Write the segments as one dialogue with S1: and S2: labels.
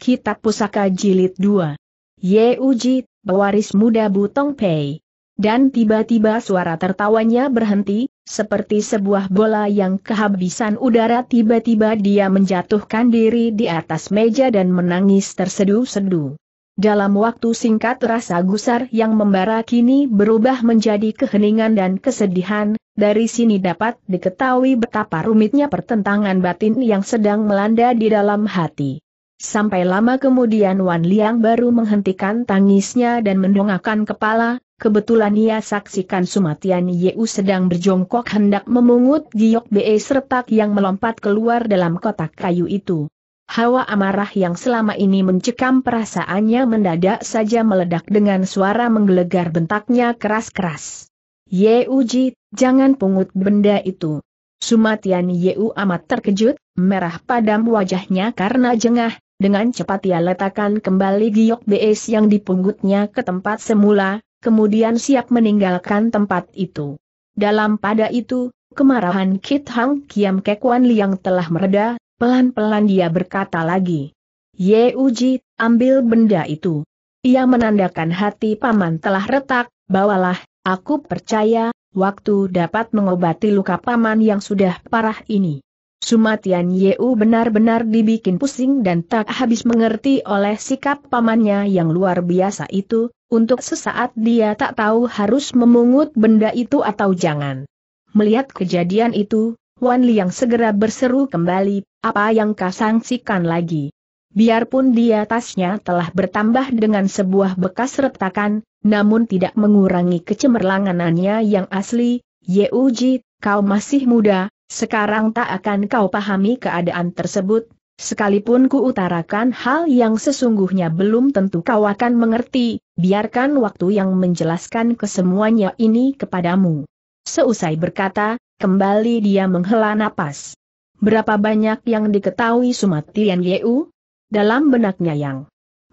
S1: Kitab Pusaka Jilid 2. Ye Uji, pewaris muda Butong Pei. Dan tiba-tiba suara tertawanya berhenti, seperti sebuah bola yang kehabisan udara tiba-tiba dia menjatuhkan diri di atas meja dan menangis terseduh-seduh. Dalam waktu singkat rasa gusar yang membara kini berubah menjadi keheningan dan kesedihan, dari sini dapat diketahui betapa rumitnya pertentangan batin yang sedang melanda di dalam hati. Sampai lama kemudian Wan Liang baru menghentikan tangisnya dan mendongakkan kepala, kebetulan ia saksikan Sumatian Yeu sedang berjongkok hendak memungut giok BE serpak yang melompat keluar dalam kotak kayu itu. Hawa amarah yang selama ini mencekam perasaannya mendadak saja meledak dengan suara menggelegar bentaknya keras-keras. Yeuji, jangan pungut benda itu. Sumatian Yeu amat terkejut, merah padam wajahnya karena jengah, dengan cepat ia letakkan kembali giok BS yang dipunggutnya ke tempat semula, kemudian siap meninggalkan tempat itu. Dalam pada itu, kemarahan Kit Hang Kiam Kekuan Liang telah mereda, pelan-pelan dia berkata lagi. Ye Uji, ambil benda itu. Ia menandakan hati paman telah retak, bawalah, aku percaya, waktu dapat mengobati luka paman yang sudah parah ini. Sumatian Yeu benar-benar dibikin pusing dan tak habis mengerti oleh sikap pamannya yang luar biasa itu, untuk sesaat dia tak tahu harus memungut benda itu atau jangan. Melihat kejadian itu, Wan Liang segera berseru kembali, apa yang kasangsikan lagi. Biarpun di atasnya telah bertambah dengan sebuah bekas retakan, namun tidak mengurangi kecemerlanganannya yang asli, Ji, kau masih muda, sekarang tak akan kau pahami keadaan tersebut, sekalipun ku utarakan hal yang sesungguhnya belum tentu kau akan mengerti, biarkan waktu yang menjelaskan kesemuanya ini kepadamu. Seusai berkata, kembali dia menghela napas. Berapa banyak yang diketahui Sumatian Yeu? Dalam benaknya yang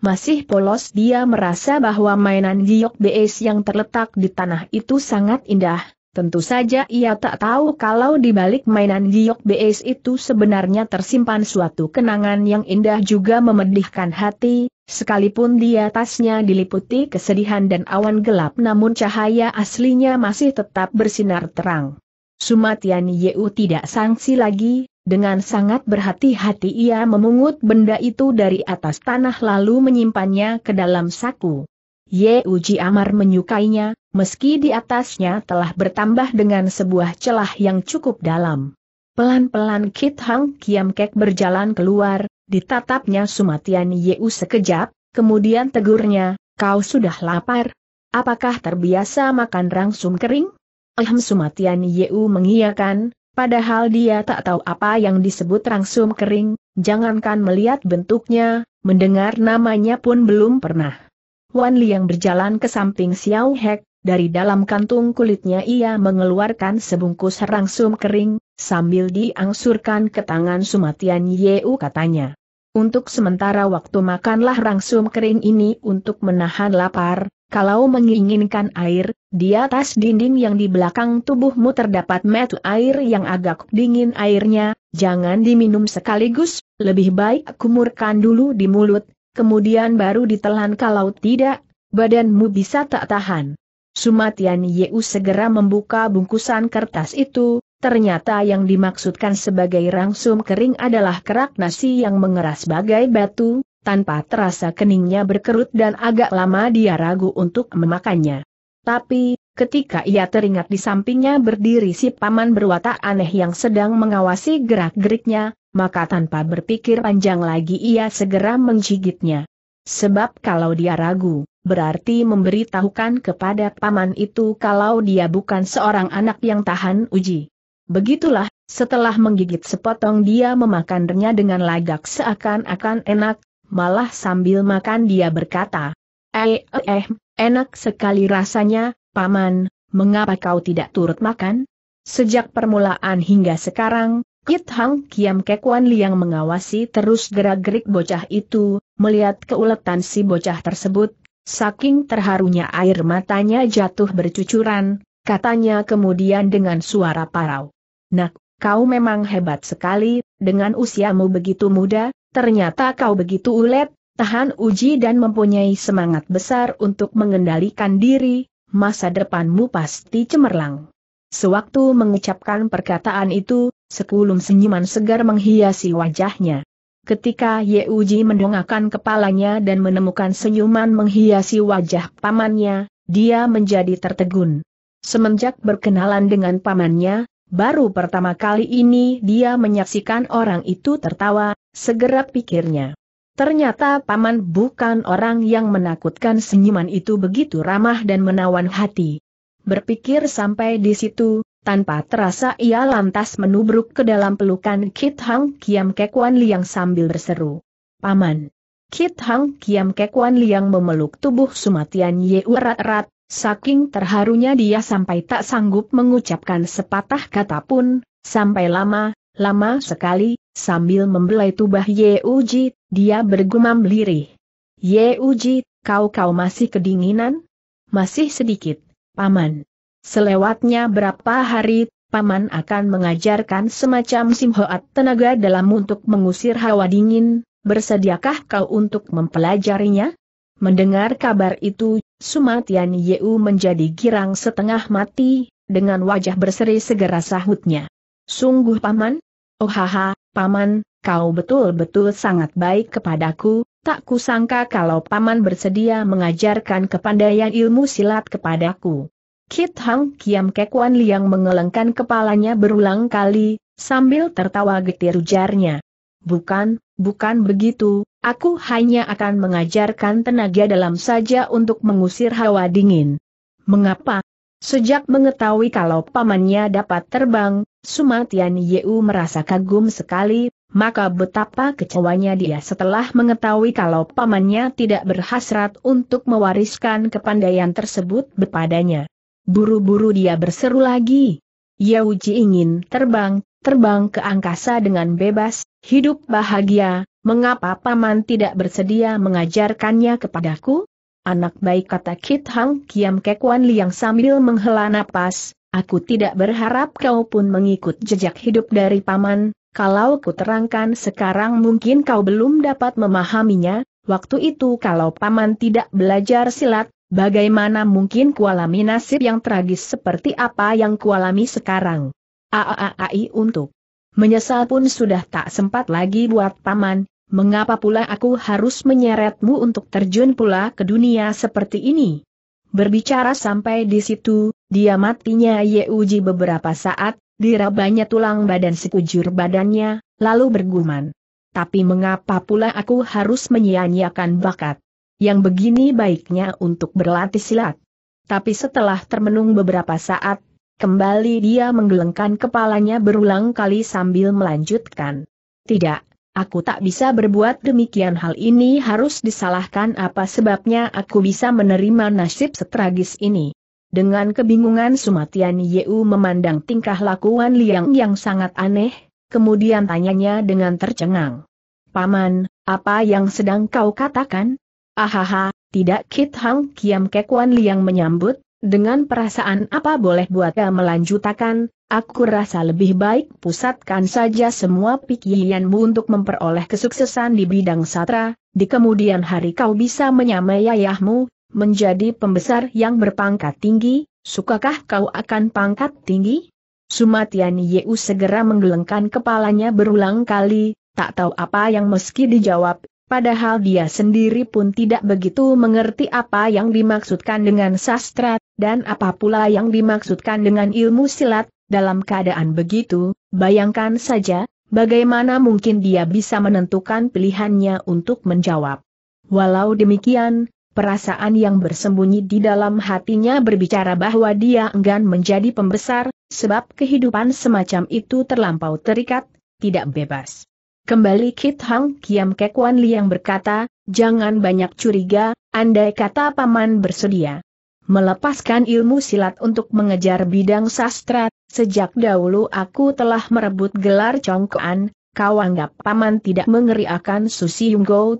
S1: masih polos dia merasa bahwa mainan giok BS yang terletak di tanah itu sangat indah, Tentu saja ia tak tahu kalau di balik mainan giok BS itu sebenarnya tersimpan suatu kenangan yang indah juga memedihkan hati, sekalipun di atasnya diliputi kesedihan dan awan gelap namun cahaya aslinya masih tetap bersinar terang. Sumatian Yeu tidak sangsi lagi, dengan sangat berhati-hati ia memungut benda itu dari atas tanah lalu menyimpannya ke dalam saku. Ye Uji Amar menyukainya, meski di atasnya telah bertambah dengan sebuah celah yang cukup dalam. Pelan-pelan Kit Hang Kiam Kek berjalan keluar, ditatapnya Sumatian U sekejap, kemudian tegurnya, kau sudah lapar? Apakah terbiasa makan rangsum kering? Ehem Sumatian U mengiyakan, Padahal dia tak tahu apa yang disebut rangsum kering, jangankan melihat bentuknya, mendengar namanya pun belum pernah. Wan yang berjalan ke samping Xiao Hek, dari dalam kantung kulitnya ia mengeluarkan sebungkus rangsum kering, sambil diangsurkan ke tangan Sumatian Yeu katanya. Untuk sementara waktu makanlah rangsum kering ini untuk menahan lapar, kalau menginginkan air, di atas dinding yang di belakang tubuhmu terdapat metu air yang agak dingin airnya, jangan diminum sekaligus, lebih baik kumurkan dulu di mulut, kemudian baru ditelan kalau tidak, badanmu bisa tak tahan. Sumatian Yeu segera membuka bungkusan kertas itu, ternyata yang dimaksudkan sebagai rangsum kering adalah kerak nasi yang mengeras bagai batu, tanpa terasa keningnya berkerut dan agak lama dia ragu untuk memakannya. Tapi, Ketika ia teringat di sampingnya berdiri si paman berwatak aneh yang sedang mengawasi gerak-geriknya, maka tanpa berpikir panjang lagi ia segera menggigitnya. Sebab kalau dia ragu, berarti memberitahukan kepada paman itu kalau dia bukan seorang anak yang tahan uji. Begitulah, setelah menggigit sepotong dia memakannya dengan lagak seakan-akan enak, malah sambil makan dia berkata, Eh, eh, eh enak sekali rasanya, Paman, mengapa kau tidak turut makan? Sejak permulaan hingga sekarang, Kit Hang Kiam Kekuan Liang mengawasi terus gerak-gerik bocah itu, melihat keuletan si bocah tersebut, saking terharunya air matanya jatuh bercucuran, katanya kemudian dengan suara parau. Nak, kau memang hebat sekali, dengan usiamu begitu muda, ternyata kau begitu ulet, tahan uji dan mempunyai semangat besar untuk mengendalikan diri, masa depanmu pasti cemerlang. Sewaktu mengucapkan perkataan itu, sekulum senyuman segar menghiasi wajahnya. Ketika Ye Uji mendongakkan kepalanya dan menemukan senyuman menghiasi wajah pamannya, dia menjadi tertegun. Semenjak berkenalan dengan pamannya, baru pertama kali ini dia menyaksikan orang itu tertawa, segera pikirnya. Ternyata paman bukan orang yang menakutkan senyuman itu begitu ramah dan menawan hati. Berpikir sampai di situ, tanpa terasa ia lantas menubruk ke dalam pelukan Kit Hang Kiam Kekuan Liang sambil berseru. Paman! Kit Hang Kiam Kekuan Liang memeluk tubuh Sumatian Ye erat-erat, saking terharunya dia sampai tak sanggup mengucapkan sepatah kata pun, sampai lama, lama sekali, Sambil membelai tubah Ye Uji, dia bergumam lirih. Ye Uji, kau-kau masih kedinginan? Masih sedikit, Paman. Selewatnya berapa hari, Paman akan mengajarkan semacam simhoat tenaga dalam untuk mengusir hawa dingin, bersediakah kau untuk mempelajarinya? Mendengar kabar itu, Sumatian Yeu menjadi girang setengah mati, dengan wajah berseri segera sahutnya. Sungguh Paman? Oh hahaha. Paman, kau betul-betul sangat baik kepadaku, tak kusangka kalau Paman bersedia mengajarkan kepandaian ilmu silat kepadaku. Kit Hang Kiam Wan Liang mengelengkan kepalanya berulang kali, sambil tertawa getir ujarnya. Bukan, bukan begitu, aku hanya akan mengajarkan tenaga dalam saja untuk mengusir hawa dingin. Mengapa? Sejak mengetahui kalau pamannya dapat terbang, Sumatian Yeu merasa kagum sekali, maka betapa kecewanya dia setelah mengetahui kalau pamannya tidak berhasrat untuk mewariskan kepandaian tersebut kepadanya. Buru-buru dia berseru lagi. Yauji ingin terbang, terbang ke angkasa dengan bebas, hidup bahagia, mengapa paman tidak bersedia mengajarkannya kepadaku? Anak baik kata Kit Hang Kiam Kekuan Liang sambil menghela napas, Aku tidak berharap kau pun mengikut jejak hidup dari paman, kalau ku terangkan sekarang mungkin kau belum dapat memahaminya, waktu itu kalau paman tidak belajar silat, bagaimana mungkin kualami nasib yang tragis seperti apa yang kualami sekarang. Aaai untuk menyesal pun sudah tak sempat lagi buat paman, mengapa pula aku harus menyeretmu untuk terjun pula ke dunia seperti ini? Berbicara sampai di situ, dia matinya Uji beberapa saat, dirabanya tulang badan sekujur badannya, lalu bergumam. Tapi mengapa pula aku harus menyia-nyiakan bakat? Yang begini baiknya untuk berlatih silat. Tapi setelah termenung beberapa saat, kembali dia menggelengkan kepalanya berulang kali sambil melanjutkan. Tidak, Aku tak bisa berbuat demikian hal ini harus disalahkan apa sebabnya aku bisa menerima nasib setragis ini. Dengan kebingungan Sumatian Yeu memandang tingkah lakuan Liang yang sangat aneh, kemudian tanyanya dengan tercengang. Paman, apa yang sedang kau katakan? Ahaha, tidak Kit Hang Kiam Kekuan Liang menyambut, dengan perasaan apa boleh buatnya melanjutkan, Aku rasa lebih baik pusatkan saja semua pikiranmu untuk memperoleh kesuksesan di bidang satra, di kemudian hari kau bisa menyamai ayahmu, menjadi pembesar yang berpangkat tinggi, sukakah kau akan pangkat tinggi? Sumatian Yeu segera menggelengkan kepalanya berulang kali, tak tahu apa yang meski dijawab, Padahal dia sendiri pun tidak begitu mengerti apa yang dimaksudkan dengan sastra, dan apa pula yang dimaksudkan dengan ilmu silat, dalam keadaan begitu, bayangkan saja, bagaimana mungkin dia bisa menentukan pilihannya untuk menjawab. Walau demikian, perasaan yang bersembunyi di dalam hatinya berbicara bahwa dia enggan menjadi pembesar, sebab kehidupan semacam itu terlampau terikat, tidak bebas. Kembali Kit Hang Kiam Kekwan Liang berkata, jangan banyak curiga, andai kata paman bersedia melepaskan ilmu silat untuk mengejar bidang sastra, sejak dahulu aku telah merebut gelar congkoan, kau anggap paman tidak mengeriakan Susi Yunggo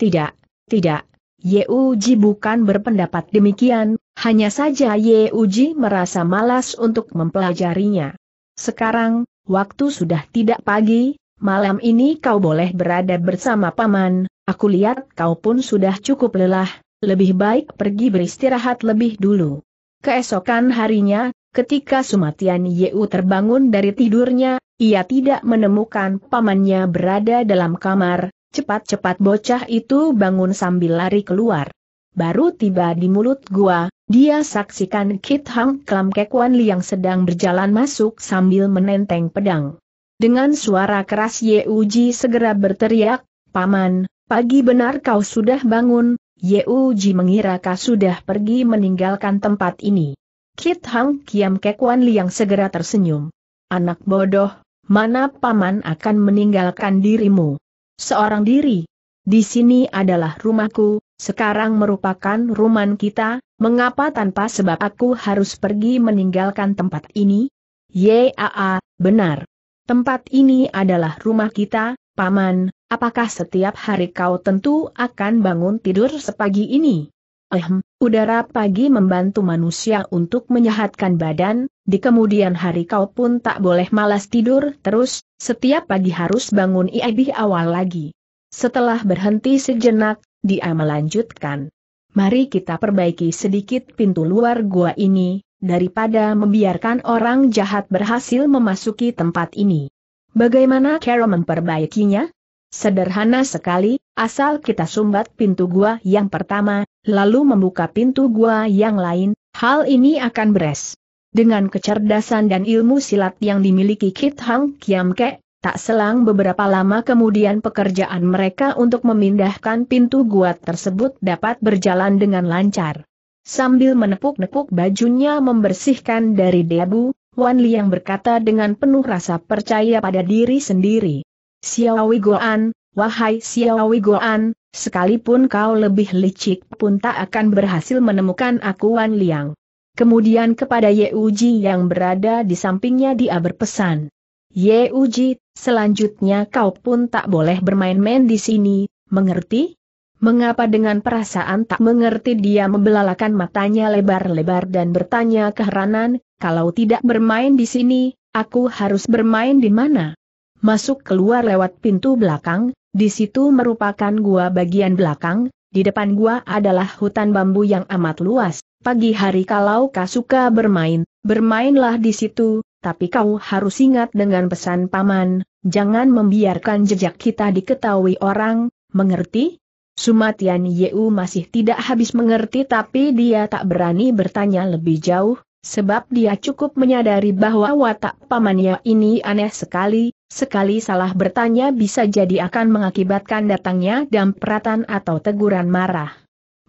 S1: Tidak, tidak, Ye Uji bukan berpendapat demikian, hanya saja Ye Uji merasa malas untuk mempelajarinya. Sekarang, waktu sudah tidak pagi, malam ini kau boleh berada bersama paman, aku lihat kau pun sudah cukup lelah, lebih baik pergi beristirahat lebih dulu. Keesokan harinya, ketika Sumatian Yeu terbangun dari tidurnya, ia tidak menemukan pamannya berada dalam kamar, cepat-cepat bocah itu bangun sambil lari keluar. Baru tiba di mulut gua, dia saksikan Kit Hang Klam Li yang sedang berjalan masuk sambil menenteng pedang. Dengan suara keras Yeuji segera berteriak, Paman, pagi benar kau sudah bangun, Ye Uji mengira kau sudah pergi meninggalkan tempat ini. Kit Hang Kiam Kwan Liang segera tersenyum. Anak bodoh, mana paman akan meninggalkan dirimu? Seorang diri. Di sini adalah rumahku, sekarang merupakan rumah kita, mengapa tanpa sebab aku harus pergi meninggalkan tempat ini? Ye Yaa, benar. Tempat ini adalah rumah kita, Paman, apakah setiap hari kau tentu akan bangun tidur sepagi ini? Ehm, udara pagi membantu manusia untuk menyehatkan badan, di kemudian hari kau pun tak boleh malas tidur terus, setiap pagi harus bangun lebih awal lagi. Setelah berhenti sejenak, dia melanjutkan. Mari kita perbaiki sedikit pintu luar gua ini, daripada membiarkan orang jahat berhasil memasuki tempat ini. Bagaimana Carol memperbaikinya? Sederhana sekali, asal kita sumbat pintu gua yang pertama, lalu membuka pintu gua yang lain, hal ini akan beres. Dengan kecerdasan dan ilmu silat yang dimiliki Kit Hang Kiam Ke, tak selang beberapa lama kemudian pekerjaan mereka untuk memindahkan pintu gua tersebut dapat berjalan dengan lancar. Sambil menepuk-nepuk bajunya membersihkan dari debu, Wan Liang berkata dengan penuh rasa percaya pada diri sendiri. Xiaowi Goan, wahai Xiaowi Goan, sekalipun kau lebih licik pun tak akan berhasil menemukan aku Wan Liang. Kemudian kepada Ye Uji yang berada di sampingnya dia berpesan. Ye Uji, selanjutnya kau pun tak boleh bermain-main di sini, mengerti? Mengapa dengan perasaan tak mengerti dia membelalakan matanya lebar-lebar dan bertanya keheranan, kalau tidak bermain di sini, aku harus bermain di mana? Masuk keluar lewat pintu belakang, di situ merupakan gua bagian belakang, di depan gua adalah hutan bambu yang amat luas. Pagi hari kalau kau suka bermain, bermainlah di situ, tapi kau harus ingat dengan pesan paman, jangan membiarkan jejak kita diketahui orang, mengerti? Sumatian Yeu masih tidak habis mengerti tapi dia tak berani bertanya lebih jauh, sebab dia cukup menyadari bahwa watak pamannya ini aneh sekali, sekali salah bertanya bisa jadi akan mengakibatkan datangnya dampratan atau teguran marah.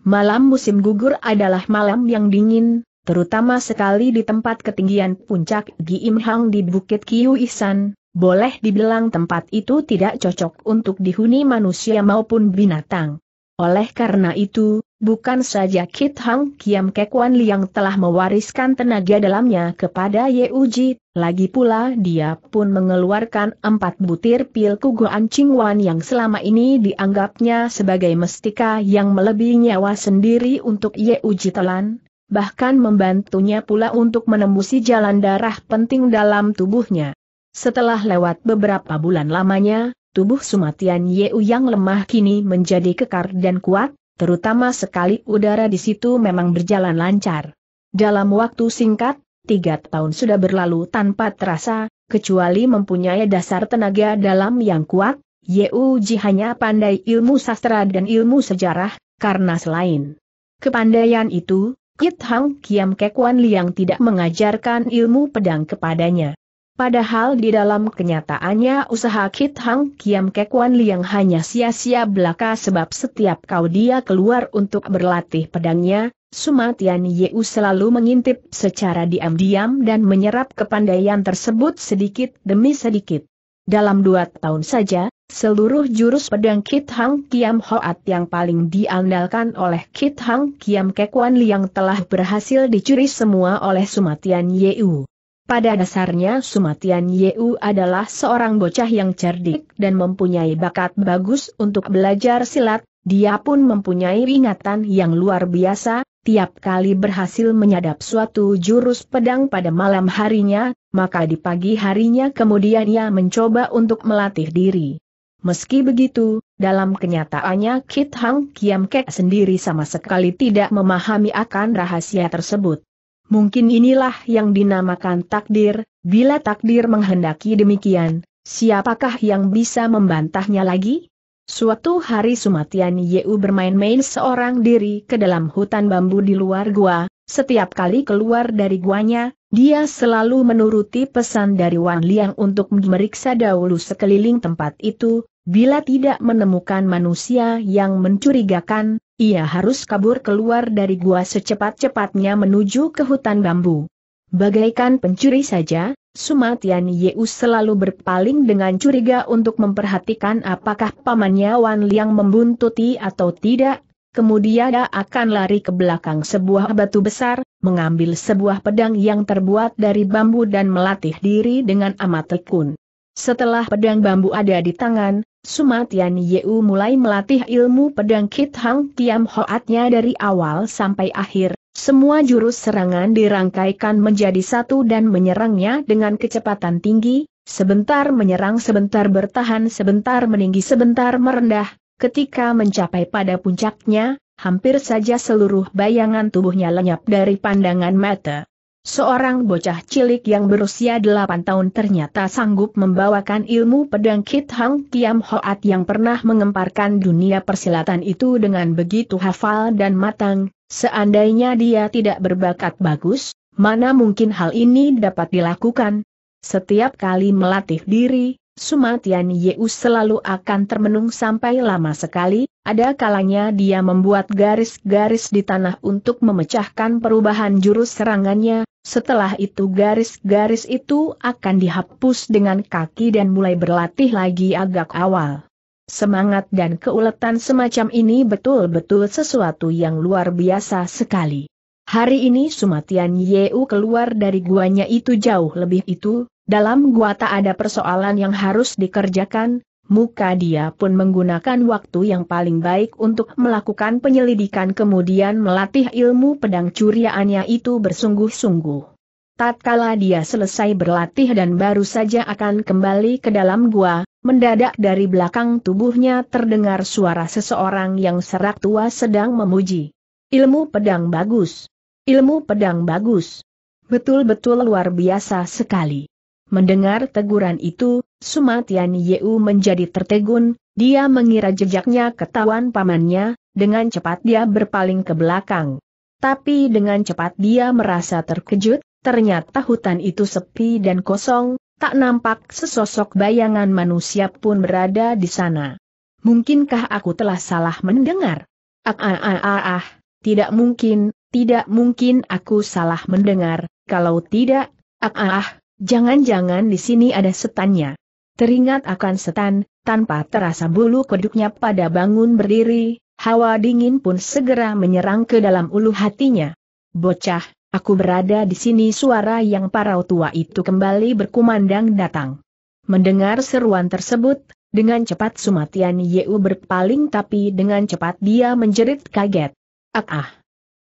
S1: Malam musim gugur adalah malam yang dingin, terutama sekali di tempat ketinggian puncak Giimhang di Bukit Kiu Isan, boleh dibilang tempat itu tidak cocok untuk dihuni manusia maupun binatang. Oleh karena itu, bukan saja Kit Hang Kiam Kekwan Liang telah mewariskan tenaga dalamnya kepada Ye Uji, lagi pula dia pun mengeluarkan empat butir pil Kugo Ancing Wan yang selama ini dianggapnya sebagai mestika yang melebihi nyawa sendiri untuk Ye Uji telan, bahkan membantunya pula untuk menembusi jalan darah penting dalam tubuhnya. Setelah lewat beberapa bulan lamanya, tubuh Sumatian Yeu yang lemah kini menjadi kekar dan kuat, terutama sekali udara di situ memang berjalan lancar. Dalam waktu singkat, tiga tahun sudah berlalu tanpa terasa, kecuali mempunyai dasar tenaga dalam yang kuat, Yeu Ji hanya pandai ilmu sastra dan ilmu sejarah, karena selain kepandaian itu, Kit Hang Kiam Kekwan Liang tidak mengajarkan ilmu pedang kepadanya. Padahal di dalam kenyataannya usaha Kit Hang Kiam Kek Wan Liang hanya sia-sia belaka sebab setiap kau dia keluar untuk berlatih pedangnya, Sumatian Yeu selalu mengintip secara diam-diam dan menyerap kepandaian tersebut sedikit demi sedikit. Dalam dua tahun saja, Seluruh jurus pedang Kit Hang Kiam Hoat yang paling diandalkan oleh Kit Hang Kiam Kek Wan Liang telah berhasil dicuri semua oleh Sumatian Yeu. Pada dasarnya Sumatian Yeu adalah seorang bocah yang cerdik dan mempunyai bakat bagus untuk belajar silat, dia pun mempunyai ingatan yang luar biasa, tiap kali berhasil menyadap suatu jurus pedang pada malam harinya, maka di pagi harinya kemudian ia mencoba untuk melatih diri. Meski begitu, dalam kenyataannya Kit Hang Kiam Kek sendiri sama sekali tidak memahami akan rahasia tersebut. Mungkin inilah yang dinamakan takdir, bila takdir menghendaki demikian, siapakah yang bisa membantahnya lagi? Suatu hari Sumatian Yeu bermain-main seorang diri ke dalam hutan bambu di luar gua, setiap kali keluar dari guanya, dia selalu menuruti pesan dari Wang Liang untuk memeriksa dahulu sekeliling tempat itu, bila tidak menemukan manusia yang mencurigakan, ia harus kabur keluar dari gua secepat-cepatnya menuju ke hutan bambu. Bagaikan pencuri saja, Sumatian Yeu selalu berpaling dengan curiga untuk memperhatikan apakah pamannya Wan Liang membuntuti atau tidak, kemudian dia akan lari ke belakang sebuah batu besar, mengambil sebuah pedang yang terbuat dari bambu dan melatih diri dengan amat tekun. Setelah pedang bambu ada di tangan, Sumatian Yeu mulai melatih ilmu pedang Kit Hang Tiam Hoatnya dari awal sampai akhir, semua jurus serangan dirangkaikan menjadi satu dan menyerangnya dengan kecepatan tinggi, sebentar menyerang sebentar bertahan sebentar meninggi sebentar merendah, ketika mencapai pada puncaknya, hampir saja seluruh bayangan tubuhnya lenyap dari pandangan mata. Seorang bocah cilik yang berusia 8 tahun ternyata sanggup membawakan ilmu pedang Kit Hang Kiam Hoat yang pernah mengemparkan dunia persilatan itu dengan begitu hafal dan matang, seandainya dia tidak berbakat bagus, mana mungkin hal ini dapat dilakukan. Setiap kali melatih diri, Sumatian Yeu selalu akan termenung sampai lama sekali, ada kalanya dia membuat garis-garis di tanah untuk memecahkan perubahan jurus serangannya, setelah itu garis-garis itu akan dihapus dengan kaki dan mulai berlatih lagi agak awal. Semangat dan keuletan semacam ini betul-betul sesuatu yang luar biasa sekali. Hari ini Sumatian Yeu keluar dari guanya itu jauh lebih itu, dalam gua tak ada persoalan yang harus dikerjakan, Muka dia pun menggunakan waktu yang paling baik untuk melakukan penyelidikan kemudian melatih ilmu pedang curiaannya itu bersungguh-sungguh. Tatkala dia selesai berlatih dan baru saja akan kembali ke dalam gua, mendadak dari belakang tubuhnya terdengar suara seseorang yang serak tua sedang memuji. Ilmu pedang bagus. Ilmu pedang bagus. Betul-betul luar biasa sekali. Mendengar teguran itu, Sumatian Yeu menjadi tertegun, dia mengira jejaknya ketahuan pamannya, dengan cepat dia berpaling ke belakang. Tapi dengan cepat dia merasa terkejut, ternyata hutan itu sepi dan kosong, tak nampak sesosok bayangan manusia pun berada di sana. Mungkinkah aku telah salah mendengar? Ah ah ah ah, ah. tidak mungkin, tidak mungkin aku salah mendengar, kalau tidak, ah ah ah, Jangan-jangan di sini ada setannya. Teringat akan setan, tanpa terasa bulu kuduknya pada bangun berdiri, hawa dingin pun segera menyerang ke dalam ulu hatinya. Bocah, aku berada di sini suara yang para tua itu kembali berkumandang datang. Mendengar seruan tersebut, dengan cepat Sumatian Yeu berpaling tapi dengan cepat dia menjerit kaget. Ah ah,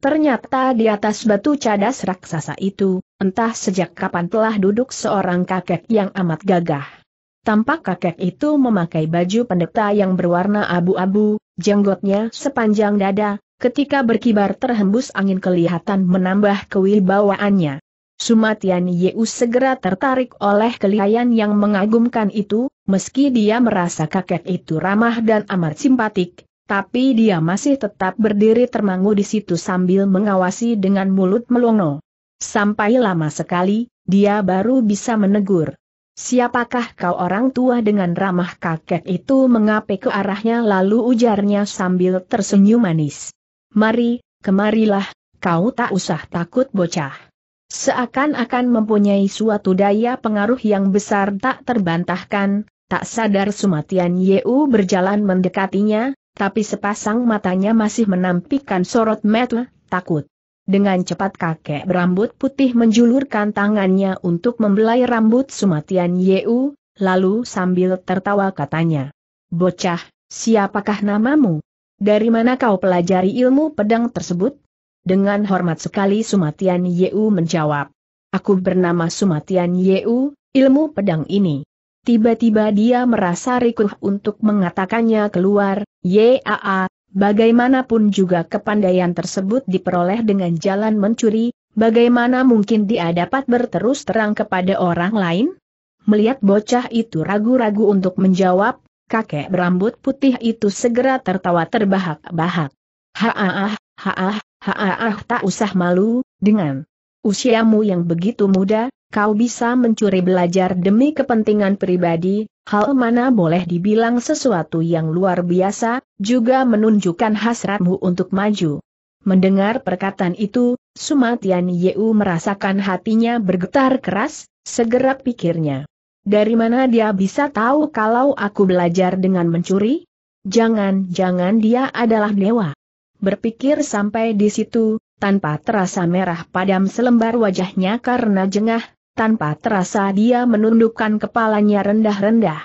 S1: Ternyata di atas batu cadas raksasa itu, entah sejak kapan telah duduk seorang kakek yang amat gagah. Tampak kakek itu memakai baju pendeta yang berwarna abu-abu, jenggotnya sepanjang dada, ketika berkibar terhembus angin kelihatan menambah kewibawaannya. Sumatian Yeu segera tertarik oleh kelihayan yang mengagumkan itu, meski dia merasa kakek itu ramah dan amat simpatik, tapi dia masih tetap berdiri termangu di situ sambil mengawasi dengan mulut melongo. Sampai lama sekali, dia baru bisa menegur. Siapakah kau orang tua dengan ramah kakek itu Mengape ke arahnya lalu ujarnya sambil tersenyum manis. Mari, kemarilah, kau tak usah takut bocah. Seakan-akan mempunyai suatu daya pengaruh yang besar tak terbantahkan, tak sadar Sumatian Yeu berjalan mendekatinya, tapi sepasang matanya masih menampikkan sorot metu, takut. Dengan cepat kakek berambut putih menjulurkan tangannya untuk membelai rambut Sumatian Yeu, lalu sambil tertawa katanya. Bocah, siapakah namamu? Dari mana kau pelajari ilmu pedang tersebut? Dengan hormat sekali Sumatian Yeu menjawab. Aku bernama Sumatian Yeu, ilmu pedang ini. Tiba-tiba dia merasa rikuh untuk mengatakannya keluar, YAA, bagaimanapun juga kepandaian tersebut diperoleh dengan jalan mencuri, bagaimana mungkin dia dapat berterus terang kepada orang lain? Melihat bocah itu ragu-ragu untuk menjawab, kakek berambut putih itu segera tertawa terbahak-bahak. Haaah, haaah, haaah tak usah malu, dengan usiamu yang begitu muda, kau bisa mencuri belajar demi kepentingan pribadi, hal mana boleh dibilang sesuatu yang luar biasa, juga menunjukkan hasratmu untuk maju. Mendengar perkataan itu, Sumatian Yeu merasakan hatinya bergetar keras, segera pikirnya. Dari mana dia bisa tahu kalau aku belajar dengan mencuri? Jangan-jangan dia adalah dewa. Berpikir sampai di situ, tanpa terasa merah padam selembar wajahnya karena jengah, tanpa terasa dia menundukkan kepalanya rendah-rendah.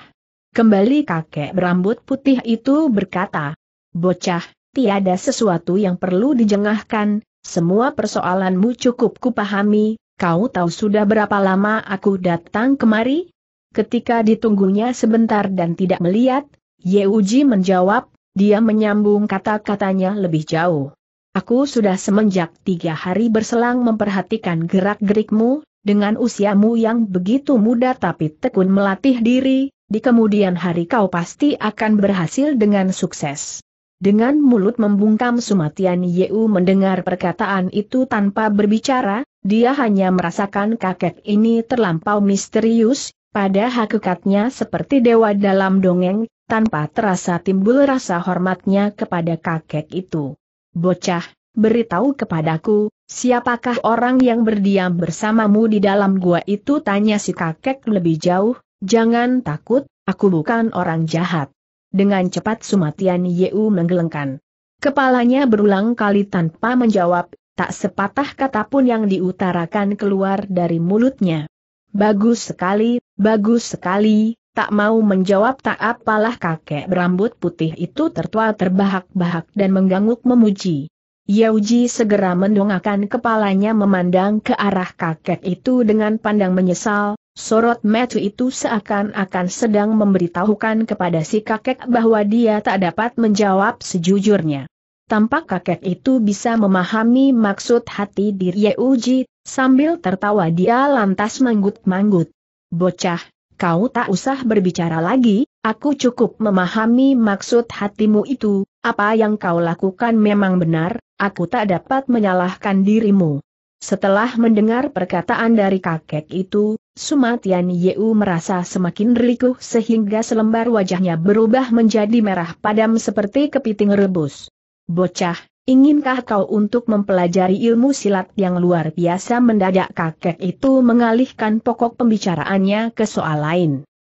S1: Kembali kakek berambut putih itu berkata, Bocah, tiada sesuatu yang perlu dijengahkan, semua persoalanmu cukup kupahami, kau tahu sudah berapa lama aku datang kemari? Ketika ditunggunya sebentar dan tidak melihat, Yeuji menjawab, dia menyambung kata-katanya lebih jauh. Aku sudah semenjak tiga hari berselang memperhatikan gerak-gerikmu, dengan usiamu yang begitu muda tapi tekun melatih diri, di kemudian hari kau pasti akan berhasil dengan sukses. Dengan mulut membungkam Sumatian Yeu mendengar perkataan itu tanpa berbicara, dia hanya merasakan kakek ini terlampau misterius, pada hakikatnya seperti dewa dalam dongeng, tanpa terasa timbul rasa hormatnya kepada kakek itu. Bocah, beritahu kepadaku, siapakah orang yang berdiam bersamamu di dalam gua itu tanya si kakek lebih jauh, jangan takut, aku bukan orang jahat. Dengan cepat Sumatian Yeu menggelengkan. Kepalanya berulang kali tanpa menjawab, tak sepatah kata pun yang diutarakan keluar dari mulutnya. Bagus sekali, bagus sekali, tak mau menjawab tak apalah kakek berambut putih itu tertua terbahak-bahak dan mengangguk memuji. Yauji segera mendongakkan kepalanya memandang ke arah kakek itu dengan pandang menyesal, sorot metu itu seakan-akan sedang memberitahukan kepada si kakek bahwa dia tak dapat menjawab sejujurnya. Tampak kakek itu bisa memahami maksud hati diri Yauji, sambil tertawa dia lantas manggut-manggut. Bocah, Kau tak usah berbicara lagi, aku cukup memahami maksud hatimu itu, apa yang kau lakukan memang benar, aku tak dapat menyalahkan dirimu. Setelah mendengar perkataan dari kakek itu, Sumatian Yeu merasa semakin relikuh sehingga selembar wajahnya berubah menjadi merah padam seperti kepiting rebus. Bocah, Inginkah kau untuk mempelajari ilmu silat yang luar biasa mendadak kakek itu mengalihkan pokok pembicaraannya ke soal lain?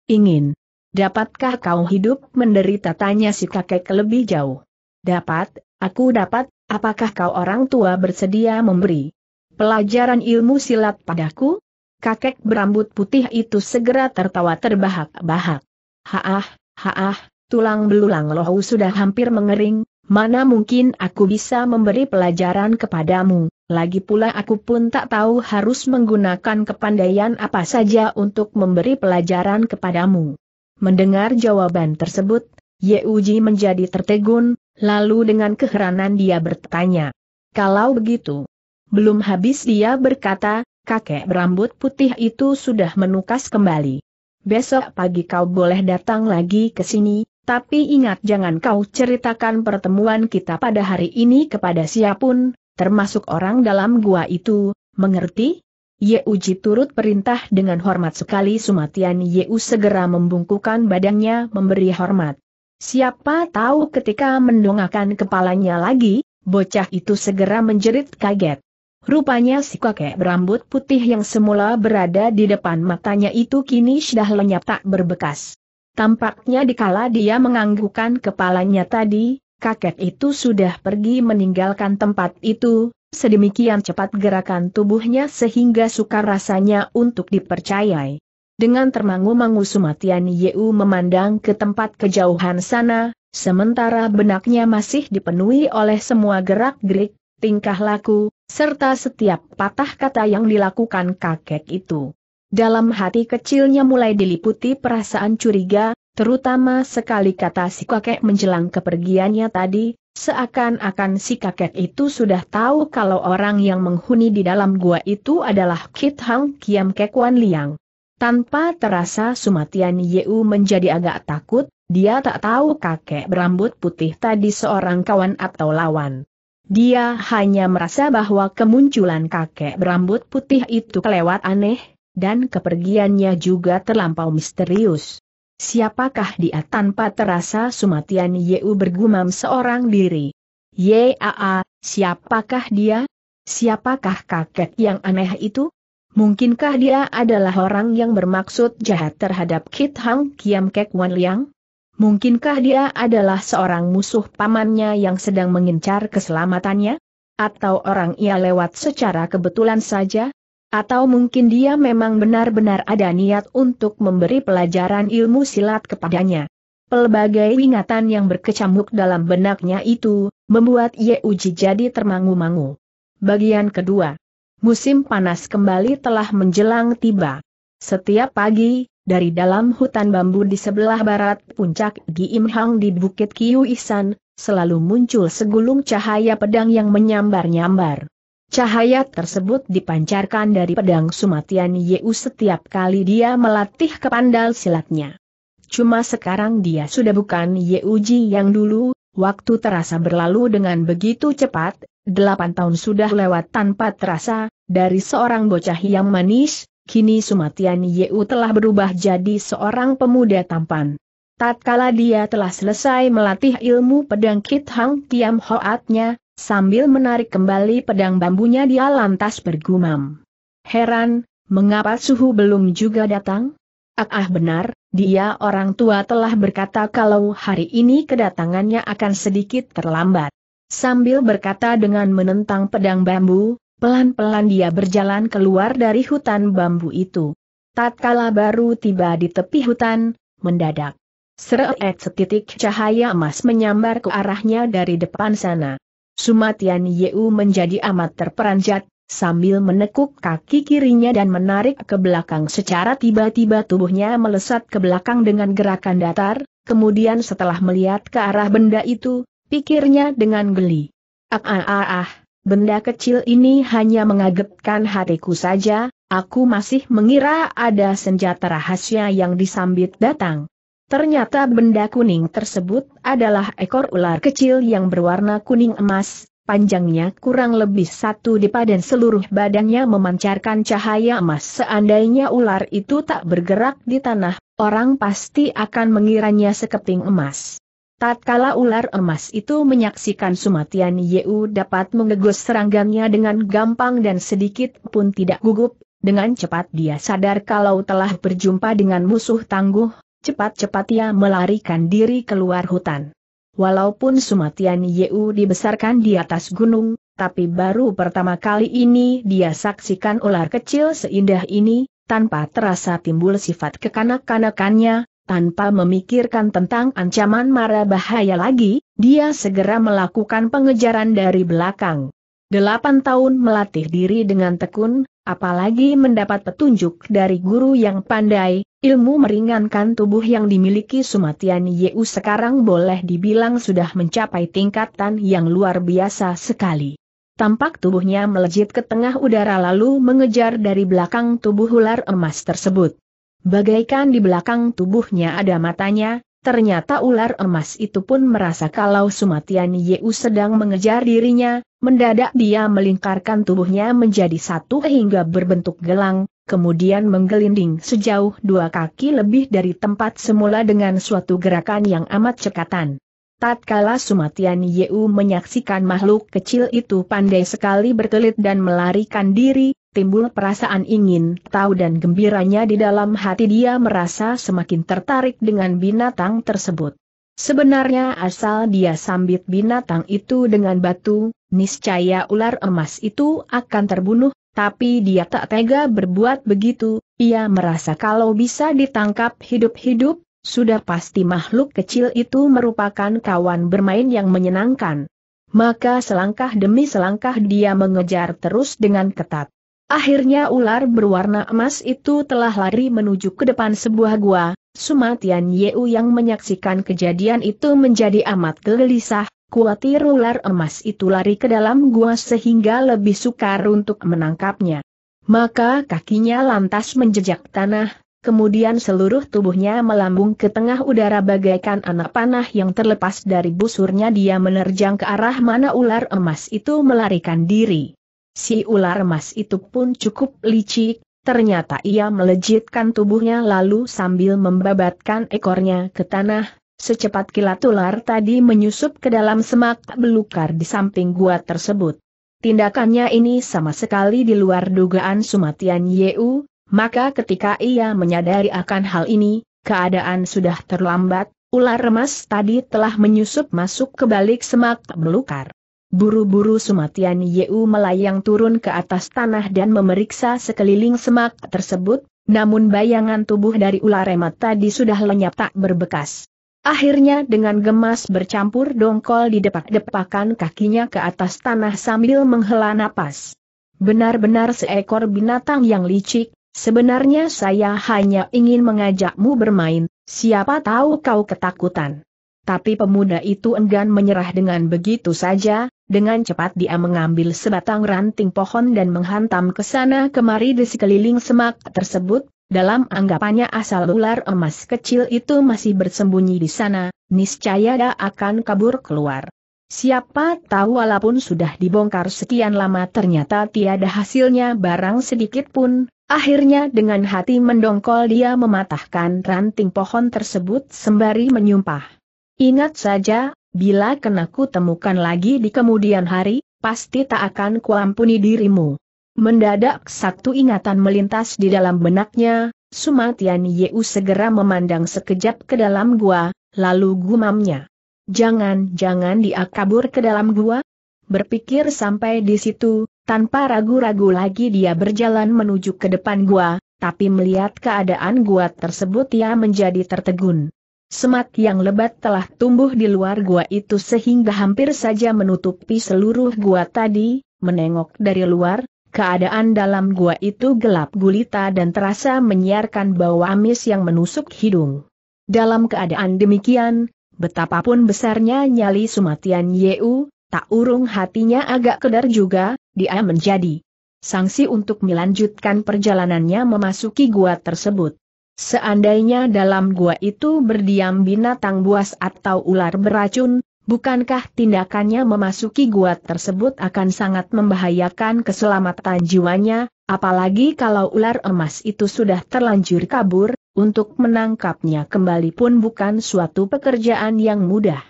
S1: Ingin. Dapatkah kau hidup menderita tanya si kakek lebih jauh? Dapat, aku dapat, apakah kau orang tua bersedia memberi pelajaran ilmu silat padaku? Kakek berambut putih itu segera tertawa terbahak-bahak. Haah, haah, tulang belulang lohu sudah hampir mengering, Mana mungkin aku bisa memberi pelajaran kepadamu, lagi pula aku pun tak tahu harus menggunakan kepandaian apa saja untuk memberi pelajaran kepadamu. Mendengar jawaban tersebut, Ye Uji menjadi tertegun, lalu dengan keheranan dia bertanya. Kalau begitu, belum habis dia berkata, kakek berambut putih itu sudah menukas kembali. Besok pagi kau boleh datang lagi ke sini, tapi ingat jangan kau ceritakan pertemuan kita pada hari ini kepada siapun, termasuk orang dalam gua itu, mengerti? Ye Uji turut perintah dengan hormat sekali Sumatian Ye U segera membungkukan badannya memberi hormat. Siapa tahu ketika mendongakkan kepalanya lagi, bocah itu segera menjerit kaget. Rupanya si kakek berambut putih yang semula berada di depan matanya itu kini sudah lenyap tak berbekas. Tampaknya dikala dia menganggukkan kepalanya tadi, kakek itu sudah pergi meninggalkan tempat itu, sedemikian cepat gerakan tubuhnya sehingga sukar rasanya untuk dipercayai. Dengan termangu-mangu Sumatian Yeu memandang ke tempat kejauhan sana, sementara benaknya masih dipenuhi oleh semua gerak-gerik, tingkah laku, serta setiap patah kata yang dilakukan kakek itu dalam hati kecilnya mulai diliputi perasaan curiga, terutama sekali kata si kakek menjelang kepergiannya tadi, seakan-akan si kakek itu sudah tahu kalau orang yang menghuni di dalam gua itu adalah Kit Hang Kiam Wan Liang. Tanpa terasa Sumatian Yeu menjadi agak takut, dia tak tahu kakek berambut putih tadi seorang kawan atau lawan. Dia hanya merasa bahwa kemunculan kakek berambut putih itu kelewat aneh, dan kepergiannya juga terlampau misterius. Siapakah dia tanpa terasa Sumatian Yeu bergumam seorang diri. Yaa, siapakah dia? Siapakah kakek yang aneh itu? Mungkinkah dia adalah orang yang bermaksud jahat terhadap Kit Hang Kiam Kek Wan Liang? Mungkinkah dia adalah seorang musuh pamannya yang sedang mengincar keselamatannya? Atau orang ia lewat secara kebetulan saja? Atau mungkin dia memang benar-benar ada niat untuk memberi pelajaran ilmu silat kepadanya. Pelbagai ingatan yang berkecamuk dalam benaknya itu, membuat Ye Uji jadi termangu-mangu. Bagian kedua. Musim panas kembali telah menjelang tiba. Setiap pagi, dari dalam hutan bambu di sebelah barat puncak Giimhang di Bukit Kiu Isan, selalu muncul segulung cahaya pedang yang menyambar-nyambar. Cahaya tersebut dipancarkan dari pedang Sumatian Yeu setiap kali dia melatih kepandal silatnya. Cuma sekarang dia sudah bukan Yeuji yang dulu, waktu terasa berlalu dengan begitu cepat, delapan tahun sudah lewat tanpa terasa, dari seorang bocah yang manis, kini Sumatian Yeu telah berubah jadi seorang pemuda tampan. Tatkala dia telah selesai melatih ilmu pedang Kit Hang Tiam Hoatnya, Sambil menarik kembali pedang bambunya dia lantas bergumam. Heran, mengapa suhu belum juga datang? Ah, ah, benar, dia orang tua telah berkata kalau hari ini kedatangannya akan sedikit terlambat. Sambil berkata dengan menentang pedang bambu, pelan-pelan dia berjalan keluar dari hutan bambu itu. Tatkala baru tiba di tepi hutan, mendadak. Seret setitik cahaya emas menyambar ke arahnya dari depan sana. Sumatian Yeu menjadi amat terperanjat, sambil menekuk kaki kirinya dan menarik ke belakang secara tiba-tiba tubuhnya melesat ke belakang dengan gerakan datar, kemudian setelah melihat ke arah benda itu, pikirnya dengan geli. Ah ah ah ah, benda kecil ini hanya mengagetkan hatiku saja, aku masih mengira ada senjata rahasia yang disambit datang. Ternyata benda kuning tersebut adalah ekor ular kecil yang berwarna kuning emas, panjangnya kurang lebih satu dan seluruh badannya memancarkan cahaya emas. Seandainya ular itu tak bergerak di tanah, orang pasti akan mengiranya sekeping emas. Tatkala ular emas itu menyaksikan Sumatian Yeu dapat mengegus serangganya dengan gampang dan sedikit pun tidak gugup, dengan cepat dia sadar kalau telah berjumpa dengan musuh tangguh, cepat-cepat ia melarikan diri keluar hutan. Walaupun Sumatian Yeu dibesarkan di atas gunung, tapi baru pertama kali ini dia saksikan ular kecil seindah ini, tanpa terasa timbul sifat kekanak-kanakannya, tanpa memikirkan tentang ancaman mara bahaya lagi, dia segera melakukan pengejaran dari belakang. Delapan tahun melatih diri dengan tekun, apalagi mendapat petunjuk dari guru yang pandai, ilmu meringankan tubuh yang dimiliki Sumatian Yeu sekarang boleh dibilang sudah mencapai tingkatan yang luar biasa sekali. Tampak tubuhnya melejit ke tengah udara lalu mengejar dari belakang tubuh ular emas tersebut. Bagaikan di belakang tubuhnya ada matanya, Ternyata ular emas itu pun merasa kalau Sumatian Yeu sedang mengejar dirinya, mendadak dia melingkarkan tubuhnya menjadi satu hingga berbentuk gelang, kemudian menggelinding sejauh dua kaki lebih dari tempat semula dengan suatu gerakan yang amat cekatan. Tatkala Sumatian Yeu menyaksikan makhluk kecil itu pandai sekali berkelit dan melarikan diri, timbul perasaan ingin tahu dan gembiranya di dalam hati dia merasa semakin tertarik dengan binatang tersebut. Sebenarnya asal dia sambit binatang itu dengan batu, niscaya ular emas itu akan terbunuh, tapi dia tak tega berbuat begitu, ia merasa kalau bisa ditangkap hidup-hidup, sudah pasti makhluk kecil itu merupakan kawan bermain yang menyenangkan. Maka selangkah demi selangkah dia mengejar terus dengan ketat. Akhirnya ular berwarna emas itu telah lari menuju ke depan sebuah gua, Sumatian Yeu yang menyaksikan kejadian itu menjadi amat gelisah, khawatir ular emas itu lari ke dalam gua sehingga lebih sukar untuk menangkapnya. Maka kakinya lantas menjejak tanah, kemudian seluruh tubuhnya melambung ke tengah udara bagaikan anak panah yang terlepas dari busurnya dia menerjang ke arah mana ular emas itu melarikan diri. Si ular emas itu pun cukup licik, ternyata ia melejitkan tubuhnya lalu sambil membabatkan ekornya ke tanah, secepat kilat ular tadi menyusup ke dalam semak belukar di samping gua tersebut. Tindakannya ini sama sekali di luar dugaan Sumatian Yeu, maka ketika ia menyadari akan hal ini, keadaan sudah terlambat, ular emas tadi telah menyusup masuk ke balik semak belukar. Buru-buru Sumatian Yeu melayang turun ke atas tanah dan memeriksa sekeliling semak tersebut, namun bayangan tubuh dari ular remat tadi sudah lenyap tak berbekas. Akhirnya dengan gemas bercampur dongkol di depak-depakan kakinya ke atas tanah sambil menghela napas. Benar-benar seekor binatang yang licik, sebenarnya saya hanya ingin mengajakmu bermain, siapa tahu kau ketakutan. Tapi pemuda itu enggan menyerah dengan begitu saja, dengan cepat dia mengambil sebatang ranting pohon dan menghantam ke sana kemari di sekeliling semak tersebut, dalam anggapannya asal ular emas kecil itu masih bersembunyi di sana, niscaya dia akan kabur keluar. Siapa tahu walaupun sudah dibongkar sekian lama ternyata tiada hasilnya barang sedikit pun, Akhirnya dengan hati mendongkol dia mematahkan ranting pohon tersebut sembari menyumpah. Ingat saja, bila kena ku temukan lagi di kemudian hari, pasti tak akan kuampuni dirimu. Mendadak satu ingatan melintas di dalam benaknya, Sumatian Yeu segera memandang sekejap ke dalam gua, lalu gumamnya. Jangan-jangan dia kabur ke dalam gua? Berpikir sampai di situ, tanpa ragu-ragu lagi dia berjalan menuju ke depan gua, tapi melihat keadaan gua tersebut ia menjadi tertegun. Semak yang lebat telah tumbuh di luar gua itu sehingga hampir saja menutupi seluruh gua tadi, menengok dari luar, keadaan dalam gua itu gelap gulita dan terasa menyiarkan bau amis yang menusuk hidung. Dalam keadaan demikian, betapapun besarnya nyali Sumatian Yeu, tak urung hatinya agak kedar juga, dia menjadi sanksi untuk melanjutkan perjalanannya memasuki gua tersebut. Seandainya dalam gua itu berdiam binatang buas atau ular beracun, bukankah tindakannya memasuki gua tersebut akan sangat membahayakan keselamatan jiwanya, apalagi kalau ular emas itu sudah terlanjur kabur, untuk menangkapnya kembali pun bukan suatu pekerjaan yang mudah.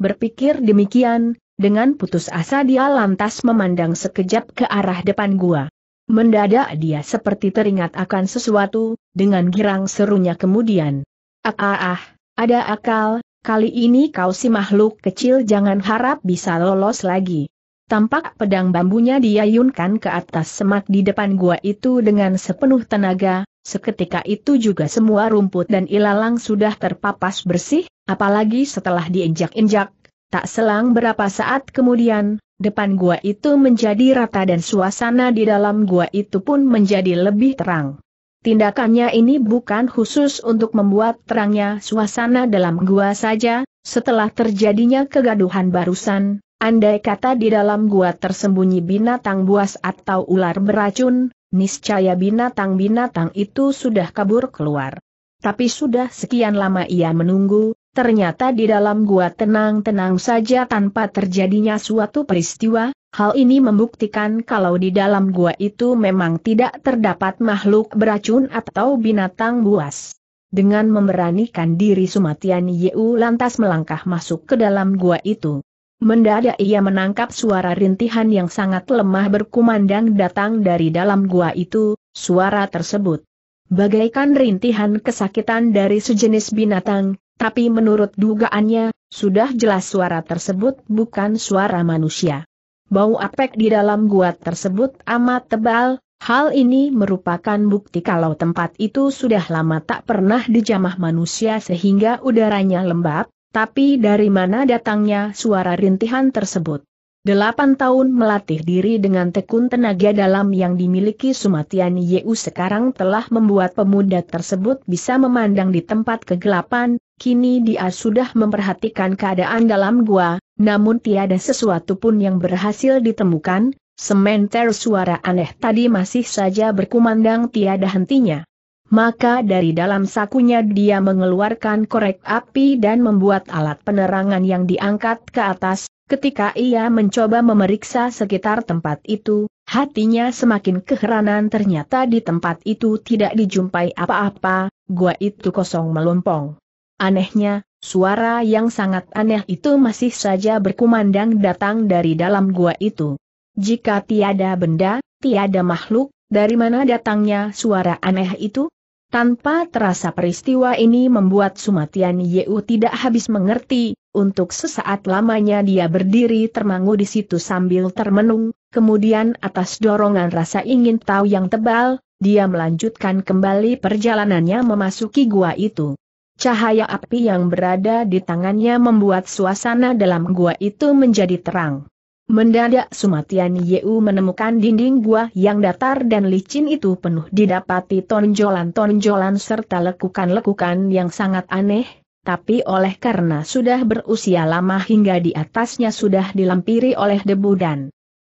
S1: Berpikir demikian, dengan putus asa dia lantas memandang sekejap ke arah depan gua. Mendadak dia seperti teringat akan sesuatu, dengan girang serunya kemudian. Ah ah ah, ada akal, kali ini kau si makhluk kecil jangan harap bisa lolos lagi. Tampak pedang bambunya diayunkan ke atas semak di depan gua itu dengan sepenuh tenaga, seketika itu juga semua rumput dan ilalang sudah terpapas bersih, apalagi setelah diinjak-injak, Tak selang berapa saat kemudian, depan gua itu menjadi rata dan suasana di dalam gua itu pun menjadi lebih terang. Tindakannya ini bukan khusus untuk membuat terangnya suasana dalam gua saja, setelah terjadinya kegaduhan barusan, andai kata di dalam gua tersembunyi binatang buas atau ular beracun, niscaya binatang-binatang itu sudah kabur keluar. Tapi sudah sekian lama ia menunggu, Ternyata di dalam gua tenang-tenang saja tanpa terjadinya suatu peristiwa, hal ini membuktikan kalau di dalam gua itu memang tidak terdapat makhluk beracun atau binatang buas. Dengan memberanikan diri Sumatian Yeu lantas melangkah masuk ke dalam gua itu. Mendadak ia menangkap suara rintihan yang sangat lemah berkumandang datang dari dalam gua itu, suara tersebut. Bagaikan rintihan kesakitan dari sejenis binatang, tapi menurut dugaannya, sudah jelas suara tersebut bukan suara manusia. Bau apek di dalam gua tersebut amat tebal, hal ini merupakan bukti kalau tempat itu sudah lama tak pernah dijamah manusia sehingga udaranya lembab, tapi dari mana datangnya suara rintihan tersebut? Delapan tahun melatih diri dengan tekun tenaga dalam yang dimiliki Sumatian Yeu sekarang telah membuat pemuda tersebut bisa memandang di tempat kegelapan, kini dia sudah memperhatikan keadaan dalam gua, namun tiada sesuatu pun yang berhasil ditemukan, sementer suara aneh tadi masih saja berkumandang tiada hentinya. Maka dari dalam sakunya dia mengeluarkan korek api dan membuat alat penerangan yang diangkat ke atas, Ketika ia mencoba memeriksa sekitar tempat itu, hatinya semakin keheranan ternyata di tempat itu tidak dijumpai apa-apa, gua itu kosong melompong. Anehnya, suara yang sangat aneh itu masih saja berkumandang datang dari dalam gua itu. Jika tiada benda, tiada makhluk, dari mana datangnya suara aneh itu? Tanpa terasa peristiwa ini membuat Sumatian Yeu tidak habis mengerti, untuk sesaat lamanya dia berdiri termangu di situ sambil termenung, kemudian atas dorongan rasa ingin tahu yang tebal, dia melanjutkan kembali perjalanannya memasuki gua itu. Cahaya api yang berada di tangannya membuat suasana dalam gua itu menjadi terang. Mendadak Sumatian Yeu menemukan dinding gua yang datar dan licin itu penuh didapati tonjolan-tonjolan serta lekukan-lekukan yang sangat aneh, tapi oleh karena sudah berusia lama hingga di atasnya sudah dilampiri oleh debu dan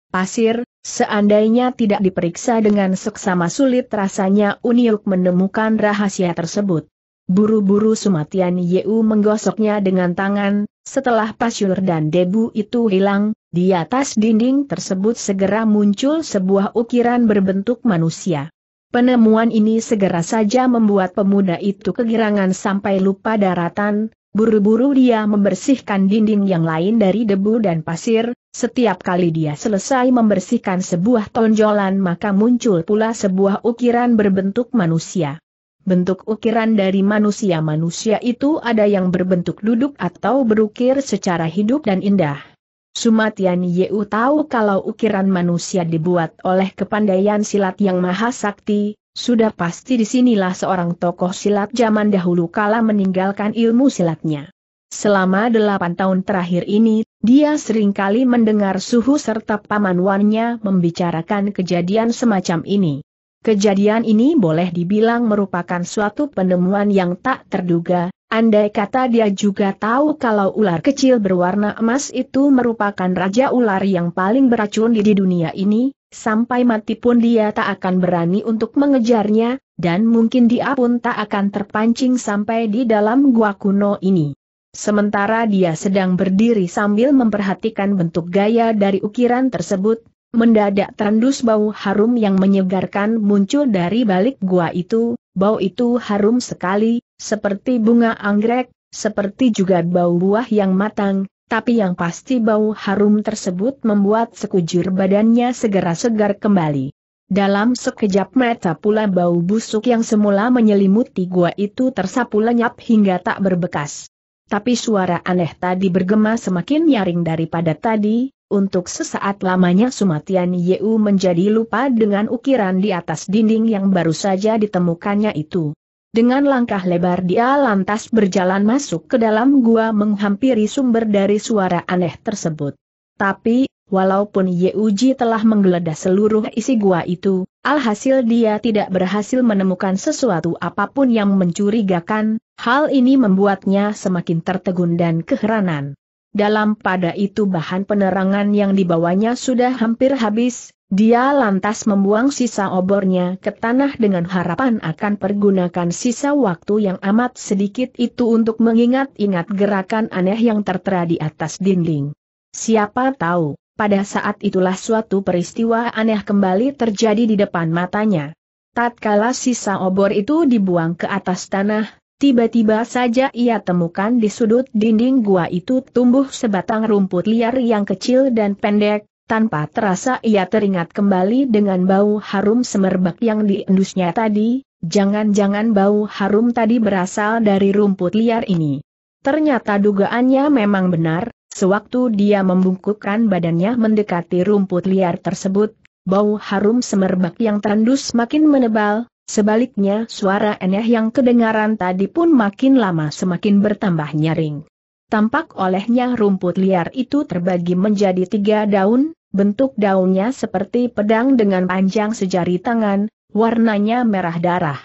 S1: pasir, seandainya tidak diperiksa dengan seksama sulit rasanya Uniuk menemukan rahasia tersebut. Buru-buru Sumatian Yeu menggosoknya dengan tangan, setelah pasir dan debu itu hilang, di atas dinding tersebut segera muncul sebuah ukiran berbentuk manusia. Penemuan ini segera saja membuat pemuda itu kegirangan sampai lupa daratan, buru-buru dia membersihkan dinding yang lain dari debu dan pasir, setiap kali dia selesai membersihkan sebuah tonjolan maka muncul pula sebuah ukiran berbentuk manusia. Bentuk ukiran dari manusia-manusia itu ada yang berbentuk duduk atau berukir secara hidup dan indah Sumatian Yeu tahu kalau ukiran manusia dibuat oleh kepandaian silat yang maha sakti, sudah pasti disinilah seorang tokoh silat zaman dahulu kala meninggalkan ilmu silatnya. Selama delapan tahun terakhir ini, dia seringkali mendengar suhu serta pamanwannya membicarakan kejadian semacam ini. Kejadian ini boleh dibilang merupakan suatu penemuan yang tak terduga, Andai kata dia juga tahu kalau ular kecil berwarna emas itu merupakan raja ular yang paling beracun di dunia ini, sampai mati pun dia tak akan berani untuk mengejarnya, dan mungkin dia pun tak akan terpancing sampai di dalam gua kuno ini. Sementara dia sedang berdiri sambil memperhatikan bentuk gaya dari ukiran tersebut, mendadak terendus bau harum yang menyegarkan muncul dari balik gua itu, bau itu harum sekali, seperti bunga anggrek, seperti juga bau buah yang matang, tapi yang pasti bau harum tersebut membuat sekujur badannya segera segar kembali. Dalam sekejap mata pula bau busuk yang semula menyelimuti gua itu tersapu lenyap hingga tak berbekas. Tapi suara aneh tadi bergema semakin nyaring daripada tadi, untuk sesaat lamanya Sumatian Yeu menjadi lupa dengan ukiran di atas dinding yang baru saja ditemukannya itu. Dengan langkah lebar dia lantas berjalan masuk ke dalam gua menghampiri sumber dari suara aneh tersebut. Tapi, walaupun Yeuji telah menggeledah seluruh isi gua itu, alhasil dia tidak berhasil menemukan sesuatu apapun yang mencurigakan, hal ini membuatnya semakin tertegun dan keheranan dalam pada itu bahan penerangan yang dibawanya sudah hampir habis, dia lantas membuang sisa obornya ke tanah dengan harapan akan pergunakan sisa waktu yang amat sedikit itu untuk mengingat-ingat gerakan aneh yang tertera di atas dinding. Siapa tahu, pada saat itulah suatu peristiwa aneh kembali terjadi di depan matanya. Tatkala sisa obor itu dibuang ke atas tanah, Tiba-tiba saja ia temukan di sudut dinding gua itu tumbuh sebatang rumput liar yang kecil dan pendek, tanpa terasa ia teringat kembali dengan bau harum semerbak yang diendusnya tadi, jangan-jangan bau harum tadi berasal dari rumput liar ini. Ternyata dugaannya memang benar, sewaktu dia membungkukkan badannya mendekati rumput liar tersebut, bau harum semerbak yang terendus makin menebal, Sebaliknya suara Eneh yang kedengaran tadi pun makin lama semakin bertambah nyaring. Tampak olehnya rumput liar itu terbagi menjadi tiga daun, bentuk daunnya seperti pedang dengan panjang sejari tangan, warnanya merah darah.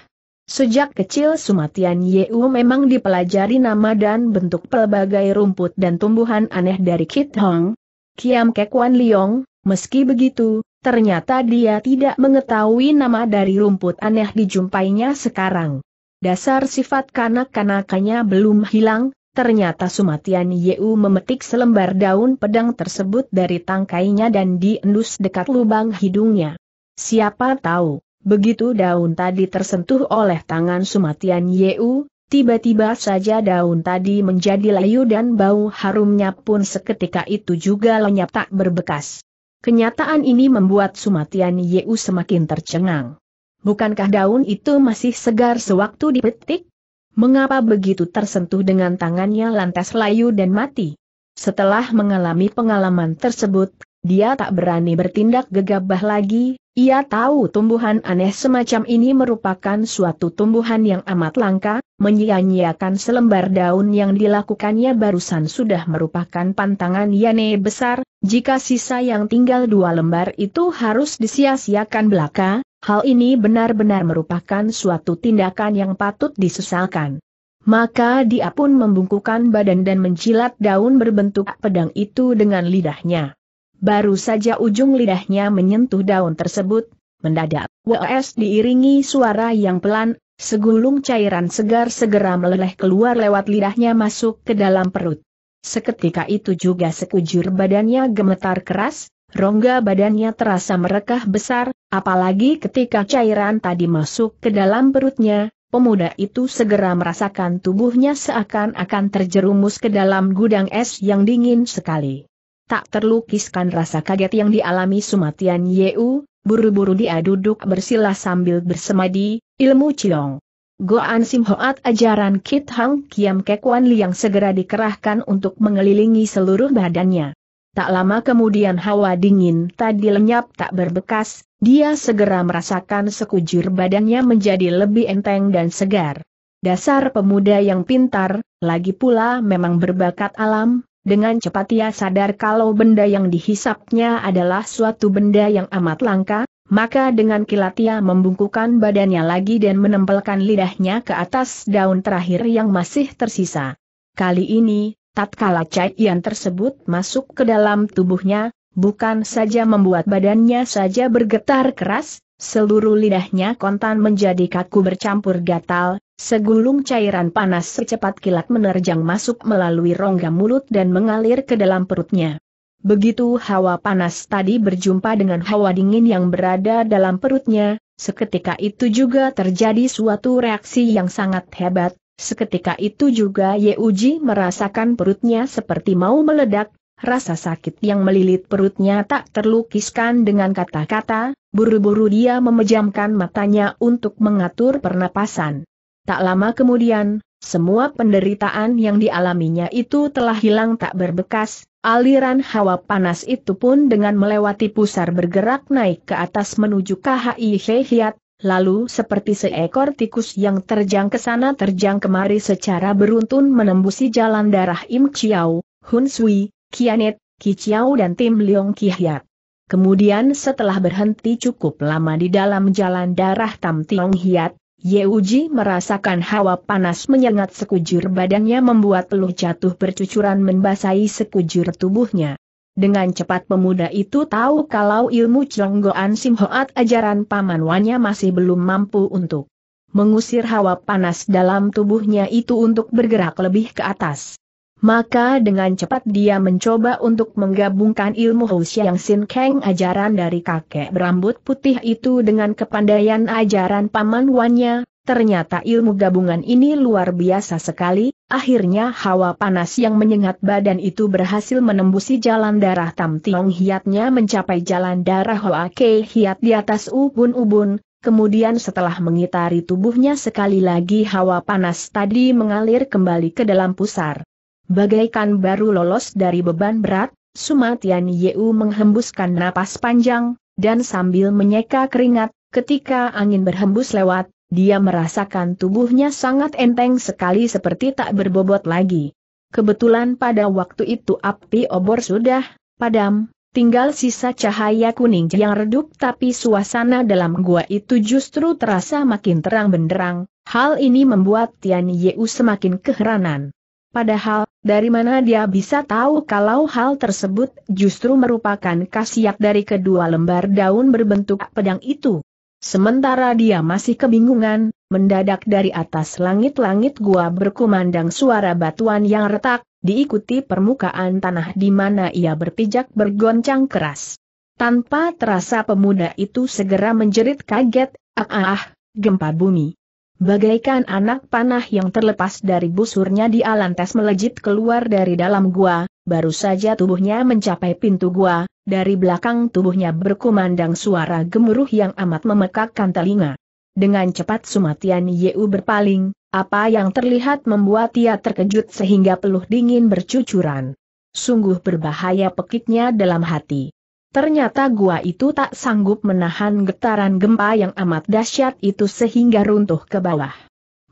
S1: Sejak kecil Sumatian Yeu memang dipelajari nama dan bentuk pelbagai rumput dan tumbuhan aneh dari Kit Hong, Kiam Kekuan Liong, meski begitu, Ternyata dia tidak mengetahui nama dari rumput aneh dijumpainya sekarang. Dasar sifat kanak-kanakannya belum hilang, ternyata Sumatian Yeu memetik selembar daun pedang tersebut dari tangkainya dan diendus dekat lubang hidungnya. Siapa tahu, begitu daun tadi tersentuh oleh tangan Sumatian Yeu, tiba-tiba saja daun tadi menjadi layu dan bau harumnya pun seketika itu juga lenyap tak berbekas. Kenyataan ini membuat Sumatian Yeu semakin tercengang. Bukankah daun itu masih segar sewaktu dipetik? Mengapa begitu tersentuh dengan tangannya lantas layu dan mati? Setelah mengalami pengalaman tersebut, dia tak berani bertindak gegabah lagi, ia tahu tumbuhan aneh semacam ini merupakan suatu tumbuhan yang amat langka, menyia-nyiakan selembar daun yang dilakukannya barusan sudah merupakan pantangan Yane besar, jika sisa yang tinggal dua lembar itu harus disia-siakan belaka, hal ini benar-benar merupakan suatu tindakan yang patut disesalkan. Maka dia pun membungkukan badan dan mencilat daun berbentuk pedang itu dengan lidahnya. Baru saja ujung lidahnya menyentuh daun tersebut, mendadak, WS diiringi suara yang pelan, segulung cairan segar segera meleleh keluar lewat lidahnya masuk ke dalam perut. Seketika itu juga sekujur badannya gemetar keras, rongga badannya terasa merekah besar, apalagi ketika cairan tadi masuk ke dalam perutnya, pemuda itu segera merasakan tubuhnya seakan-akan terjerumus ke dalam gudang es yang dingin sekali tak terlukiskan rasa kaget yang dialami Sumatian Yeu, buru-buru dia duduk bersila sambil bersemadi, ilmu cilong. Goan Sim Hoat ajaran Kit Hang Kiam Kekuan Liang segera dikerahkan untuk mengelilingi seluruh badannya. Tak lama kemudian hawa dingin tadi lenyap tak berbekas, dia segera merasakan sekujur badannya menjadi lebih enteng dan segar. Dasar pemuda yang pintar, lagi pula memang berbakat alam, dengan cepat ia sadar kalau benda yang dihisapnya adalah suatu benda yang amat langka, maka dengan kilat ia membungkukan badannya lagi dan menempelkan lidahnya ke atas daun terakhir yang masih tersisa. Kali ini, tatkala cairan tersebut masuk ke dalam tubuhnya, bukan saja membuat badannya saja bergetar keras, Seluruh lidahnya kontan menjadi kaku bercampur gatal, segulung cairan panas secepat kilat menerjang masuk melalui rongga mulut dan mengalir ke dalam perutnya. Begitu hawa panas tadi berjumpa dengan hawa dingin yang berada dalam perutnya, seketika itu juga terjadi suatu reaksi yang sangat hebat, seketika itu juga Ye Uji merasakan perutnya seperti mau meledak, rasa sakit yang melilit perutnya tak terlukiskan dengan kata-kata, Buru-buru dia memejamkan matanya untuk mengatur pernapasan. Tak lama kemudian, semua penderitaan yang dialaminya itu telah hilang tak berbekas, aliran hawa panas itu pun dengan melewati pusar bergerak naik ke atas menuju KHI Hehiat, lalu seperti seekor tikus yang terjang ke sana terjang kemari secara beruntun menembusi jalan darah Im Chiao, Hun Sui, Kianet, Ki Chiao dan tim Leong Kihyat. Kemudian setelah berhenti cukup lama di dalam jalan darah Tam Tiong Hiat, Ye Uji merasakan hawa panas menyengat sekujur badannya membuat peluh jatuh bercucuran membasahi sekujur tubuhnya. Dengan cepat pemuda itu tahu kalau ilmu Conggoan Simhoat ajaran Wanya masih belum mampu untuk mengusir hawa panas dalam tubuhnya itu untuk bergerak lebih ke atas. Maka dengan cepat dia mencoba untuk menggabungkan ilmu Yang Sin Kang ajaran dari kakek berambut putih itu dengan kepandaian ajaran paman Wanya. Ternyata ilmu gabungan ini luar biasa sekali, akhirnya hawa panas yang menyengat badan itu berhasil menembusi jalan darah Tam Tiong Hiatnya mencapai jalan darah Hoa Ke Hiat di atas ubun-ubun, Kemudian setelah mengitari tubuhnya sekali lagi hawa panas tadi mengalir kembali ke dalam pusar. Bagaikan baru lolos dari beban berat, Sumatian Yeu menghembuskan napas panjang, dan sambil menyeka keringat, ketika angin berhembus lewat, dia merasakan tubuhnya sangat enteng sekali seperti tak berbobot lagi. Kebetulan pada waktu itu api obor sudah padam, tinggal sisa cahaya kuning yang redup tapi suasana dalam gua itu justru terasa makin terang benderang. Hal ini membuat Tian Yeu semakin keheranan. Padahal, dari mana dia bisa tahu kalau hal tersebut justru merupakan khasiat dari kedua lembar daun berbentuk pedang itu? Sementara dia masih kebingungan, mendadak dari atas langit-langit gua berkumandang suara batuan yang retak, diikuti permukaan tanah di mana ia berpijak bergoncang keras. Tanpa terasa pemuda itu segera menjerit kaget, ah ah, ah gempa bumi. Bagaikan anak panah yang terlepas dari busurnya Di Alantes melejit keluar dari dalam gua, baru saja tubuhnya mencapai pintu gua, dari belakang tubuhnya berkumandang suara gemuruh yang amat memekakkan telinga. Dengan cepat Sumatian Yeu berpaling, apa yang terlihat membuat ia terkejut sehingga peluh dingin bercucuran. Sungguh berbahaya pekiknya dalam hati. Ternyata gua itu tak sanggup menahan getaran gempa yang amat dahsyat itu sehingga runtuh ke bawah.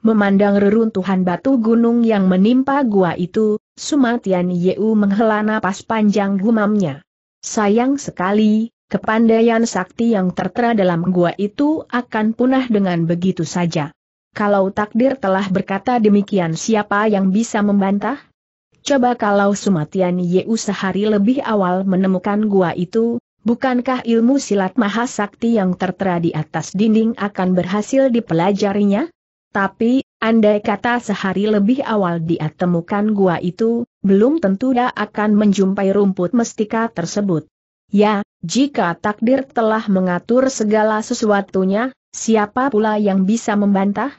S1: Memandang reruntuhan batu gunung yang menimpa gua itu, Sumatian Yeu menghela napas panjang gumamnya. Sayang sekali, kepandaian sakti yang tertera dalam gua itu akan punah dengan begitu saja. Kalau takdir telah berkata demikian siapa yang bisa membantah? Coba kalau Sumatian Yeu sehari lebih awal menemukan gua itu, bukankah ilmu silat mahasakti yang tertera di atas dinding akan berhasil dipelajarinya? Tapi, andai kata sehari lebih awal dia temukan gua itu, belum tentu dia akan menjumpai rumput mestika tersebut. Ya, jika takdir telah mengatur segala sesuatunya, siapa pula yang bisa membantah?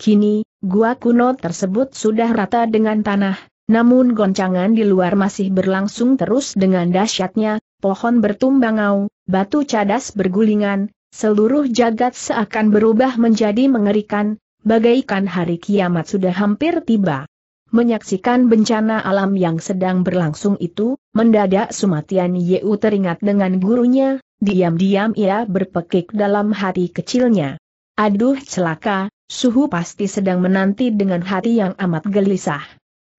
S1: Kini, gua kuno tersebut sudah rata dengan tanah, namun goncangan di luar masih berlangsung terus dengan dahsyatnya, pohon bertumbangau, batu cadas bergulingan, seluruh jagat seakan berubah menjadi mengerikan, bagaikan hari kiamat sudah hampir tiba. Menyaksikan bencana alam yang sedang berlangsung itu, mendadak Sumatian Yeu teringat dengan gurunya, diam-diam ia berpekik dalam hati kecilnya. Aduh celaka, suhu pasti sedang menanti dengan hati yang amat gelisah.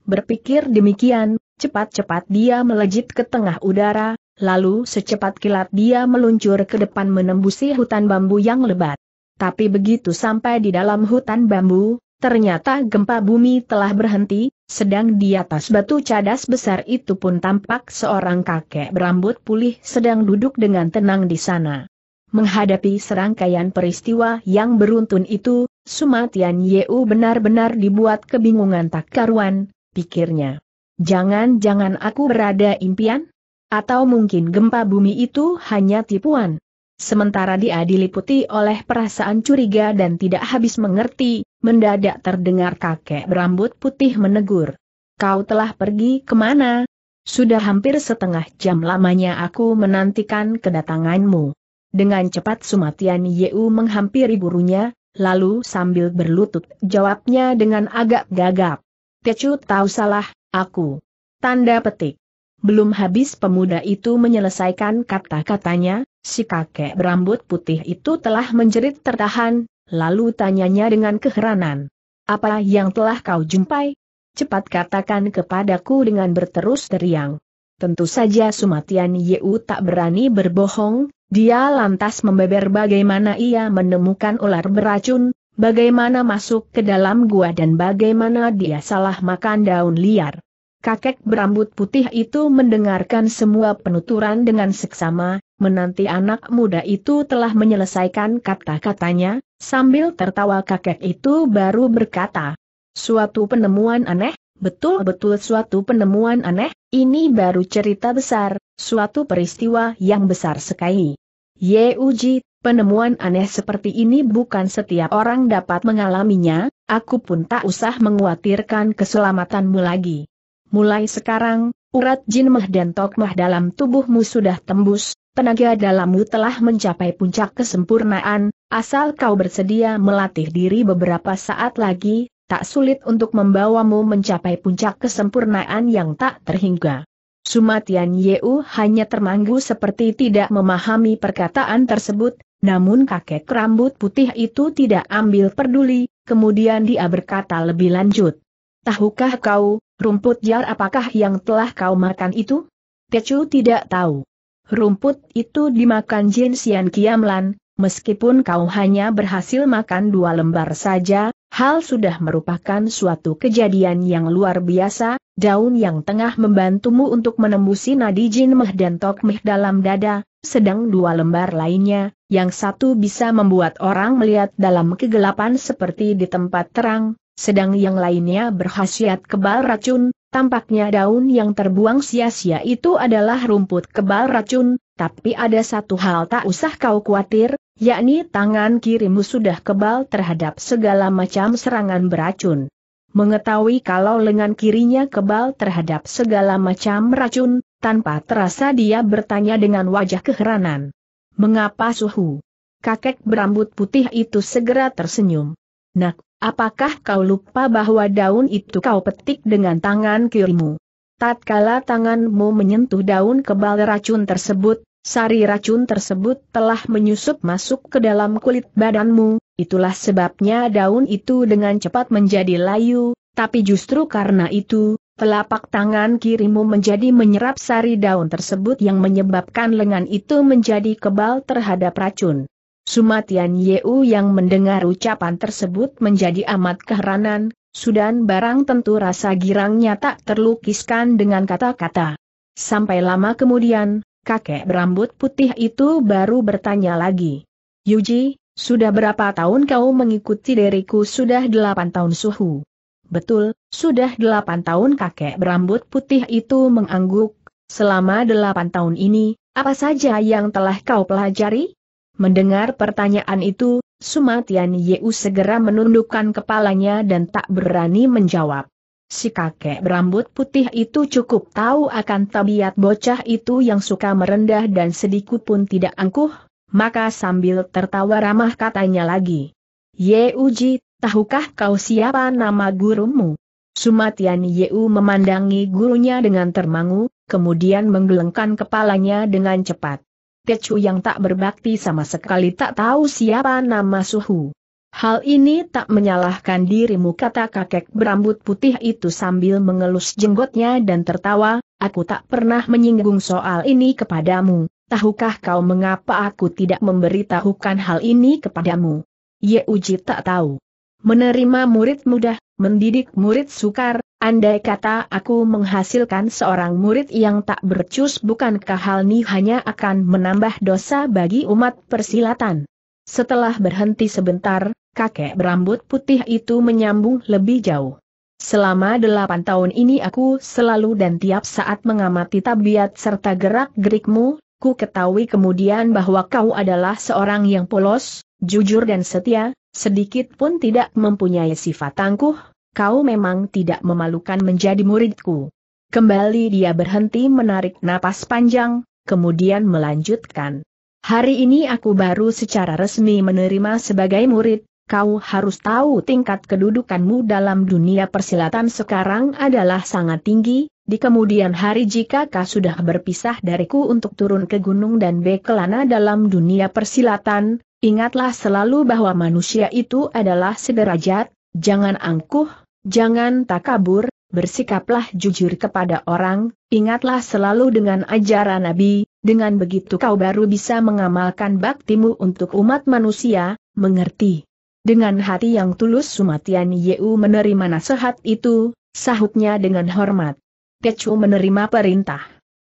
S1: Berpikir demikian, cepat-cepat dia melejit ke tengah udara, lalu secepat kilat dia meluncur ke depan menembusi hutan bambu yang lebat. Tapi begitu sampai di dalam hutan bambu, ternyata gempa bumi telah berhenti, sedang di atas batu cadas besar itu pun tampak seorang kakek berambut pulih sedang duduk dengan tenang di sana. Menghadapi serangkaian peristiwa yang beruntun itu, Sumatian Yeu benar-benar dibuat kebingungan tak karuan, pikirnya. Jangan-jangan aku berada impian? Atau mungkin gempa bumi itu hanya tipuan? Sementara dia diliputi oleh perasaan curiga dan tidak habis mengerti, mendadak terdengar kakek berambut putih menegur. Kau telah pergi kemana? Sudah hampir setengah jam lamanya aku menantikan kedatanganmu. Dengan cepat Sumatian Yeu menghampiri gurunya, lalu sambil berlutut jawabnya dengan agak gagap. Tecu tahu salah, aku. Tanda petik. Belum habis pemuda itu menyelesaikan kata-katanya, si kakek berambut putih itu telah menjerit tertahan, lalu tanyanya dengan keheranan. Apa yang telah kau jumpai? Cepat katakan kepadaku dengan berterus teriang. Tentu saja Sumatian Yeu tak berani berbohong, dia lantas membeber bagaimana ia menemukan ular beracun, Bagaimana masuk ke dalam gua dan bagaimana dia salah makan daun liar. Kakek berambut putih itu mendengarkan semua penuturan dengan seksama, menanti anak muda itu telah menyelesaikan kata-katanya, sambil tertawa kakek itu baru berkata, Suatu penemuan aneh, betul-betul suatu penemuan aneh, ini baru cerita besar, suatu peristiwa yang besar sekali. Ye Uji Penemuan aneh seperti ini bukan setiap orang dapat mengalaminya, aku pun tak usah menguatirkan keselamatanmu lagi. Mulai sekarang, urat jin mah dan tokmah dalam tubuhmu sudah tembus, tenaga dalammu telah mencapai puncak kesempurnaan, asal kau bersedia melatih diri beberapa saat lagi, tak sulit untuk membawamu mencapai puncak kesempurnaan yang tak terhingga. Sumatian Yeu hanya termanggu seperti tidak memahami perkataan tersebut, namun kakek rambut putih itu tidak ambil peduli, kemudian dia berkata lebih lanjut. Tahukah kau, rumput jar apakah yang telah kau makan itu? Tecu tidak tahu. Rumput itu dimakan Jin Xian Kiamlan, meskipun kau hanya berhasil makan dua lembar saja, hal sudah merupakan suatu kejadian yang luar biasa, daun yang tengah membantumu untuk menembusi nadi Jin Meh dan Tok Meh dalam dada, sedang dua lembar lainnya, yang satu bisa membuat orang melihat dalam kegelapan seperti di tempat terang, sedang yang lainnya berhasiat kebal racun, tampaknya daun yang terbuang sia-sia itu adalah rumput kebal racun, tapi ada satu hal tak usah kau khawatir, yakni tangan kirimu sudah kebal terhadap segala macam serangan beracun. Mengetahui kalau lengan kirinya kebal terhadap segala macam racun, tanpa terasa dia bertanya dengan wajah keheranan. Mengapa suhu? Kakek berambut putih itu segera tersenyum. Nak, apakah kau lupa bahwa daun itu kau petik dengan tangan kirimu? Tatkala tanganmu menyentuh daun kebal racun tersebut, sari racun tersebut telah menyusup masuk ke dalam kulit badanmu, itulah sebabnya daun itu dengan cepat menjadi layu, tapi justru karena itu, telapak tangan kirimu menjadi menyerap sari daun tersebut yang menyebabkan lengan itu menjadi kebal terhadap racun. Sumatian Yeu yang mendengar ucapan tersebut menjadi amat keheranan, Sudan barang tentu rasa girangnya tak terlukiskan dengan kata-kata. Sampai lama kemudian, kakek berambut putih itu baru bertanya lagi. Yuji, sudah berapa tahun kau mengikuti diriku? Sudah delapan tahun suhu. Betul, sudah delapan tahun kakek berambut putih itu mengangguk. Selama delapan tahun ini, apa saja yang telah kau pelajari? Mendengar pertanyaan itu, Sumatian Yeu segera menundukkan kepalanya dan tak berani menjawab. Si kakek berambut putih itu cukup tahu akan tabiat bocah itu yang suka merendah dan sedikit pun tidak angkuh, maka sambil tertawa ramah katanya lagi. Ye Tahukah kau siapa nama gurumu? Sumatian Yeu memandangi gurunya dengan termangu, kemudian menggelengkan kepalanya dengan cepat. Techu yang tak berbakti sama sekali tak tahu siapa nama Suhu. Hal ini tak menyalahkan dirimu kata kakek berambut putih itu sambil mengelus jenggotnya dan tertawa, aku tak pernah menyinggung soal ini kepadamu, tahukah kau mengapa aku tidak memberitahukan hal ini kepadamu? Ye Uji tak tahu menerima murid mudah, mendidik murid sukar, andai kata aku menghasilkan seorang murid yang tak bercus bukankah hal ini hanya akan menambah dosa bagi umat persilatan. Setelah berhenti sebentar, kakek berambut putih itu menyambung lebih jauh. Selama delapan tahun ini aku selalu dan tiap saat mengamati tabiat serta gerak-gerikmu, ku ketahui kemudian bahwa kau adalah seorang yang polos, jujur dan setia, Sedikit pun tidak mempunyai sifat tangguh, kau memang tidak memalukan menjadi muridku. Kembali dia berhenti menarik napas panjang, kemudian melanjutkan. Hari ini aku baru secara resmi menerima sebagai murid, kau harus tahu tingkat kedudukanmu dalam dunia persilatan sekarang adalah sangat tinggi, di kemudian hari jika kau sudah berpisah dariku untuk turun ke gunung dan bekelana dalam dunia persilatan, Ingatlah selalu bahwa manusia itu adalah sederajat, jangan angkuh, jangan takabur, bersikaplah jujur kepada orang, ingatlah selalu dengan ajaran Nabi, dengan begitu kau baru bisa mengamalkan baktimu untuk umat manusia, mengerti. Dengan hati yang tulus Sumatian Yeu menerima nasihat itu, sahutnya dengan hormat. Kecu menerima perintah.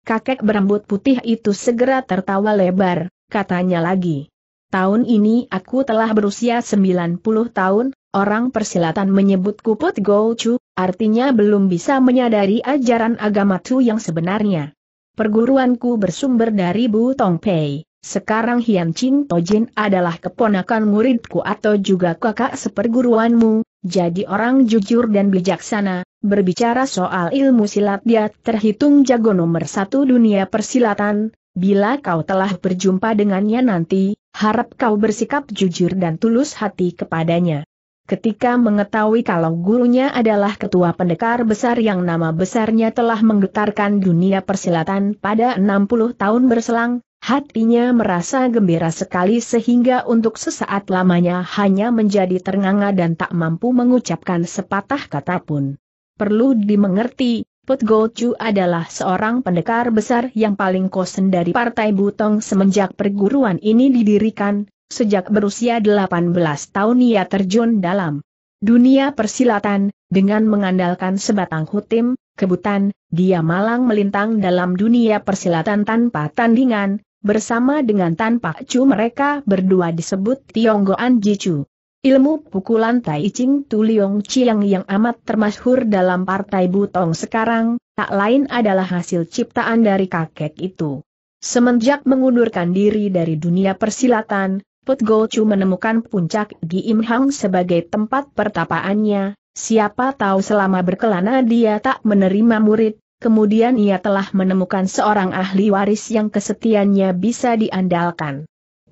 S1: Kakek berambut putih itu segera tertawa lebar, katanya lagi tahun ini aku telah berusia 90 tahun, orang persilatan menyebut kuput Gochu, artinya belum bisa menyadari ajaran agama Tu yang sebenarnya. Perguruanku bersumber dari Bu Tongpei. Sekarang Hian Ching Tojin adalah keponakan muridku atau juga kakak seperguruanmu, jadi orang jujur dan bijaksana, berbicara soal ilmu silat dia terhitung jago nomor satu dunia persilatan, Bila kau telah berjumpa dengannya nanti, harap kau bersikap jujur dan tulus hati kepadanya. Ketika mengetahui kalau gurunya adalah ketua pendekar besar yang nama besarnya telah menggetarkan dunia persilatan pada 60 tahun berselang, hatinya merasa gembira sekali sehingga untuk sesaat lamanya hanya menjadi ternganga dan tak mampu mengucapkan sepatah kata pun. Perlu dimengerti, Put Go Chu adalah seorang pendekar besar yang paling kosen dari Partai Butong semenjak perguruan ini didirikan, sejak berusia 18 tahun ia terjun dalam dunia persilatan, dengan mengandalkan sebatang hutim, kebutan, dia malang melintang dalam dunia persilatan tanpa tandingan, bersama dengan tanpa cu mereka berdua disebut Tionggoan Jicu. Ilmu pukulan Tai Ching Tu Liong Chiang yang amat termasyhur dalam partai Butong sekarang, tak lain adalah hasil ciptaan dari kakek itu. Semenjak mengundurkan diri dari dunia persilatan, Put Go Chu menemukan puncak Im Hang sebagai tempat pertapaannya, siapa tahu selama berkelana dia tak menerima murid, kemudian ia telah menemukan seorang ahli waris yang kesetiannya bisa diandalkan.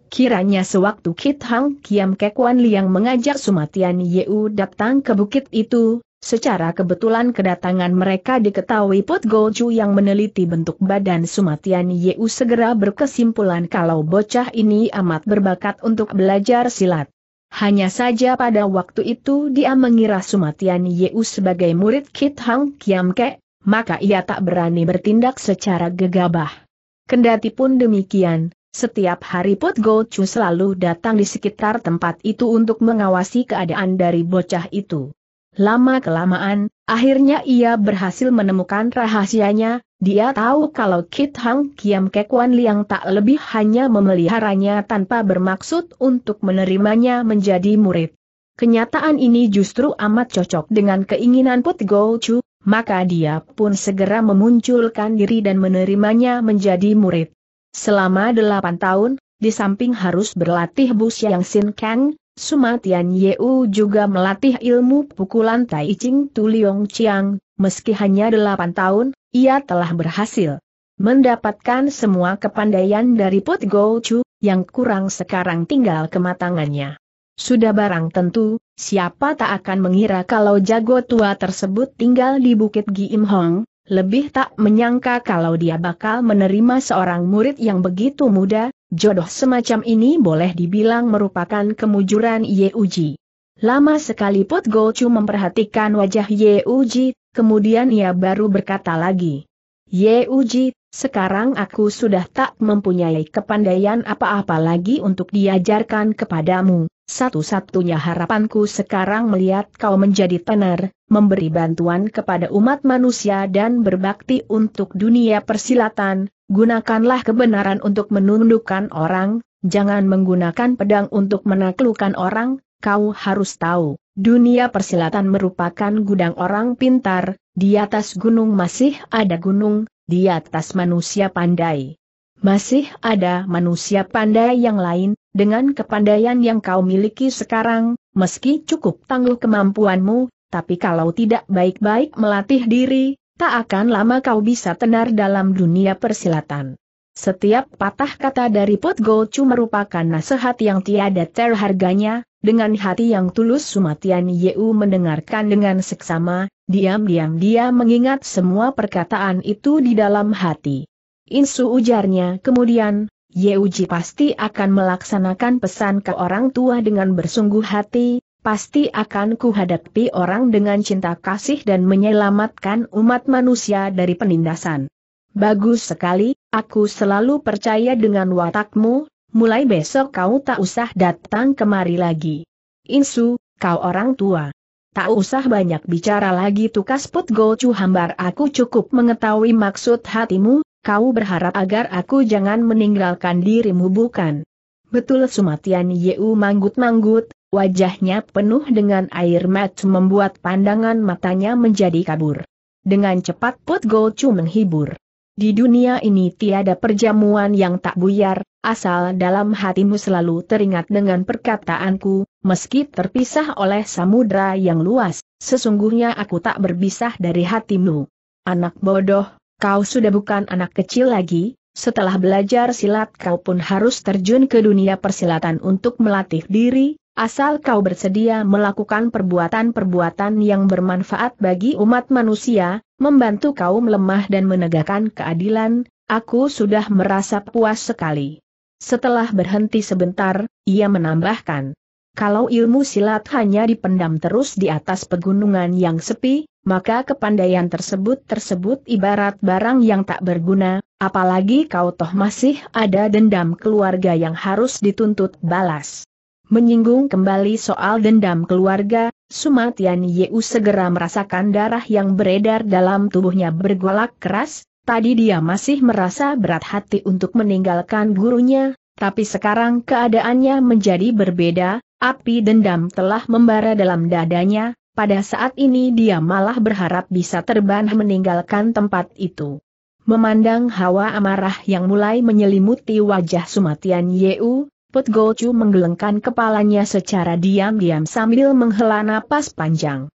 S1: Kiranya sewaktu Kit Hang Kiam Kekuan Liang mengajak Sumatian Yeu datang ke bukit itu, secara kebetulan kedatangan mereka diketahui Pot Goju yang meneliti bentuk badan Sumatian Yeu segera berkesimpulan kalau bocah ini amat berbakat untuk belajar silat. Hanya saja pada waktu itu dia mengira Sumatian Yeu sebagai murid Kit Hang Kiam Kek, maka ia tak berani bertindak secara gegabah. Kendati pun demikian, setiap hari Pot Go Chu selalu datang di sekitar tempat itu untuk mengawasi keadaan dari bocah itu. Lama-kelamaan, akhirnya ia berhasil menemukan rahasianya, dia tahu kalau Kit Hang Kiam Kekuan Liang tak lebih hanya memeliharanya tanpa bermaksud untuk menerimanya menjadi murid. Kenyataan ini justru amat cocok dengan keinginan Put Go Chu, maka dia pun segera memunculkan diri dan menerimanya menjadi murid. Selama delapan tahun, di samping harus berlatih Bu Xiang Sin Kang, Sumatian Yeu juga melatih ilmu pukulan Tai Ching Tu Liong Chiang, meski hanya delapan tahun, ia telah berhasil mendapatkan semua kepandaian dari Put Go Chu, yang kurang sekarang tinggal kematangannya. Sudah barang tentu, siapa tak akan mengira kalau jago tua tersebut tinggal di Bukit Giim Hong, lebih tak menyangka kalau dia bakal menerima seorang murid yang begitu muda, jodoh semacam ini boleh dibilang merupakan kemujuran Ye Uji. Lama sekali Put Go Chu memperhatikan wajah Ye Uji, kemudian ia baru berkata lagi. Ye Uji, sekarang aku sudah tak mempunyai kepandaian apa-apa lagi untuk diajarkan kepadamu, satu-satunya harapanku sekarang melihat kau menjadi tenar, memberi bantuan kepada umat manusia dan berbakti untuk dunia persilatan, gunakanlah kebenaran untuk menundukkan orang, jangan menggunakan pedang untuk menaklukkan orang, kau harus tahu, dunia persilatan merupakan gudang orang pintar, di atas gunung masih ada gunung, di atas manusia pandai. Masih ada manusia pandai yang lain, dengan kepandaian yang kau miliki sekarang, meski cukup tangguh kemampuanmu, tapi kalau tidak baik-baik melatih diri, tak akan lama kau bisa tenar dalam dunia persilatan. Setiap patah kata dari Pot Gochu merupakan nasihat yang tiada terharganya, dengan hati yang tulus Sumatian Yeu mendengarkan dengan seksama, diam-diam dia mengingat semua perkataan itu di dalam hati. Insu ujarnya kemudian, Yeuji pasti akan melaksanakan pesan ke orang tua dengan bersungguh hati, pasti akan kuhadapi orang dengan cinta kasih dan menyelamatkan umat manusia dari penindasan. Bagus sekali, aku selalu percaya dengan watakmu, mulai besok kau tak usah datang kemari lagi. Insu, kau orang tua. Tak usah banyak bicara lagi tukas put gocu hambar aku cukup mengetahui maksud hatimu, kau berharap agar aku jangan meninggalkan dirimu bukan? Betul Sumatian Yeu manggut-manggut, Wajahnya penuh dengan air mata membuat pandangan matanya menjadi kabur. Dengan cepat Put Go Chu menghibur. Di dunia ini tiada perjamuan yang tak buyar, asal dalam hatimu selalu teringat dengan perkataanku, meski terpisah oleh samudra yang luas, sesungguhnya aku tak berpisah dari hatimu. Anak bodoh, kau sudah bukan anak kecil lagi, setelah belajar silat kau pun harus terjun ke dunia persilatan untuk melatih diri, asal kau bersedia melakukan perbuatan-perbuatan yang bermanfaat bagi umat manusia, membantu kaum lemah dan menegakkan keadilan, aku sudah merasa puas sekali. Setelah berhenti sebentar, ia menambahkan, kalau ilmu silat hanya dipendam terus di atas pegunungan yang sepi, maka kepandaian tersebut tersebut ibarat barang yang tak berguna, apalagi kau toh masih ada dendam keluarga yang harus dituntut balas. Menyinggung kembali soal dendam keluarga, Sumatian Yeu segera merasakan darah yang beredar dalam tubuhnya bergolak keras, tadi dia masih merasa berat hati untuk meninggalkan gurunya, tapi sekarang keadaannya menjadi berbeda, api dendam telah membara dalam dadanya, pada saat ini dia malah berharap bisa terbang meninggalkan tempat itu. Memandang hawa amarah yang mulai menyelimuti wajah Sumatian Yeu, Put Gochu menggelengkan kepalanya secara diam-diam sambil menghela napas panjang.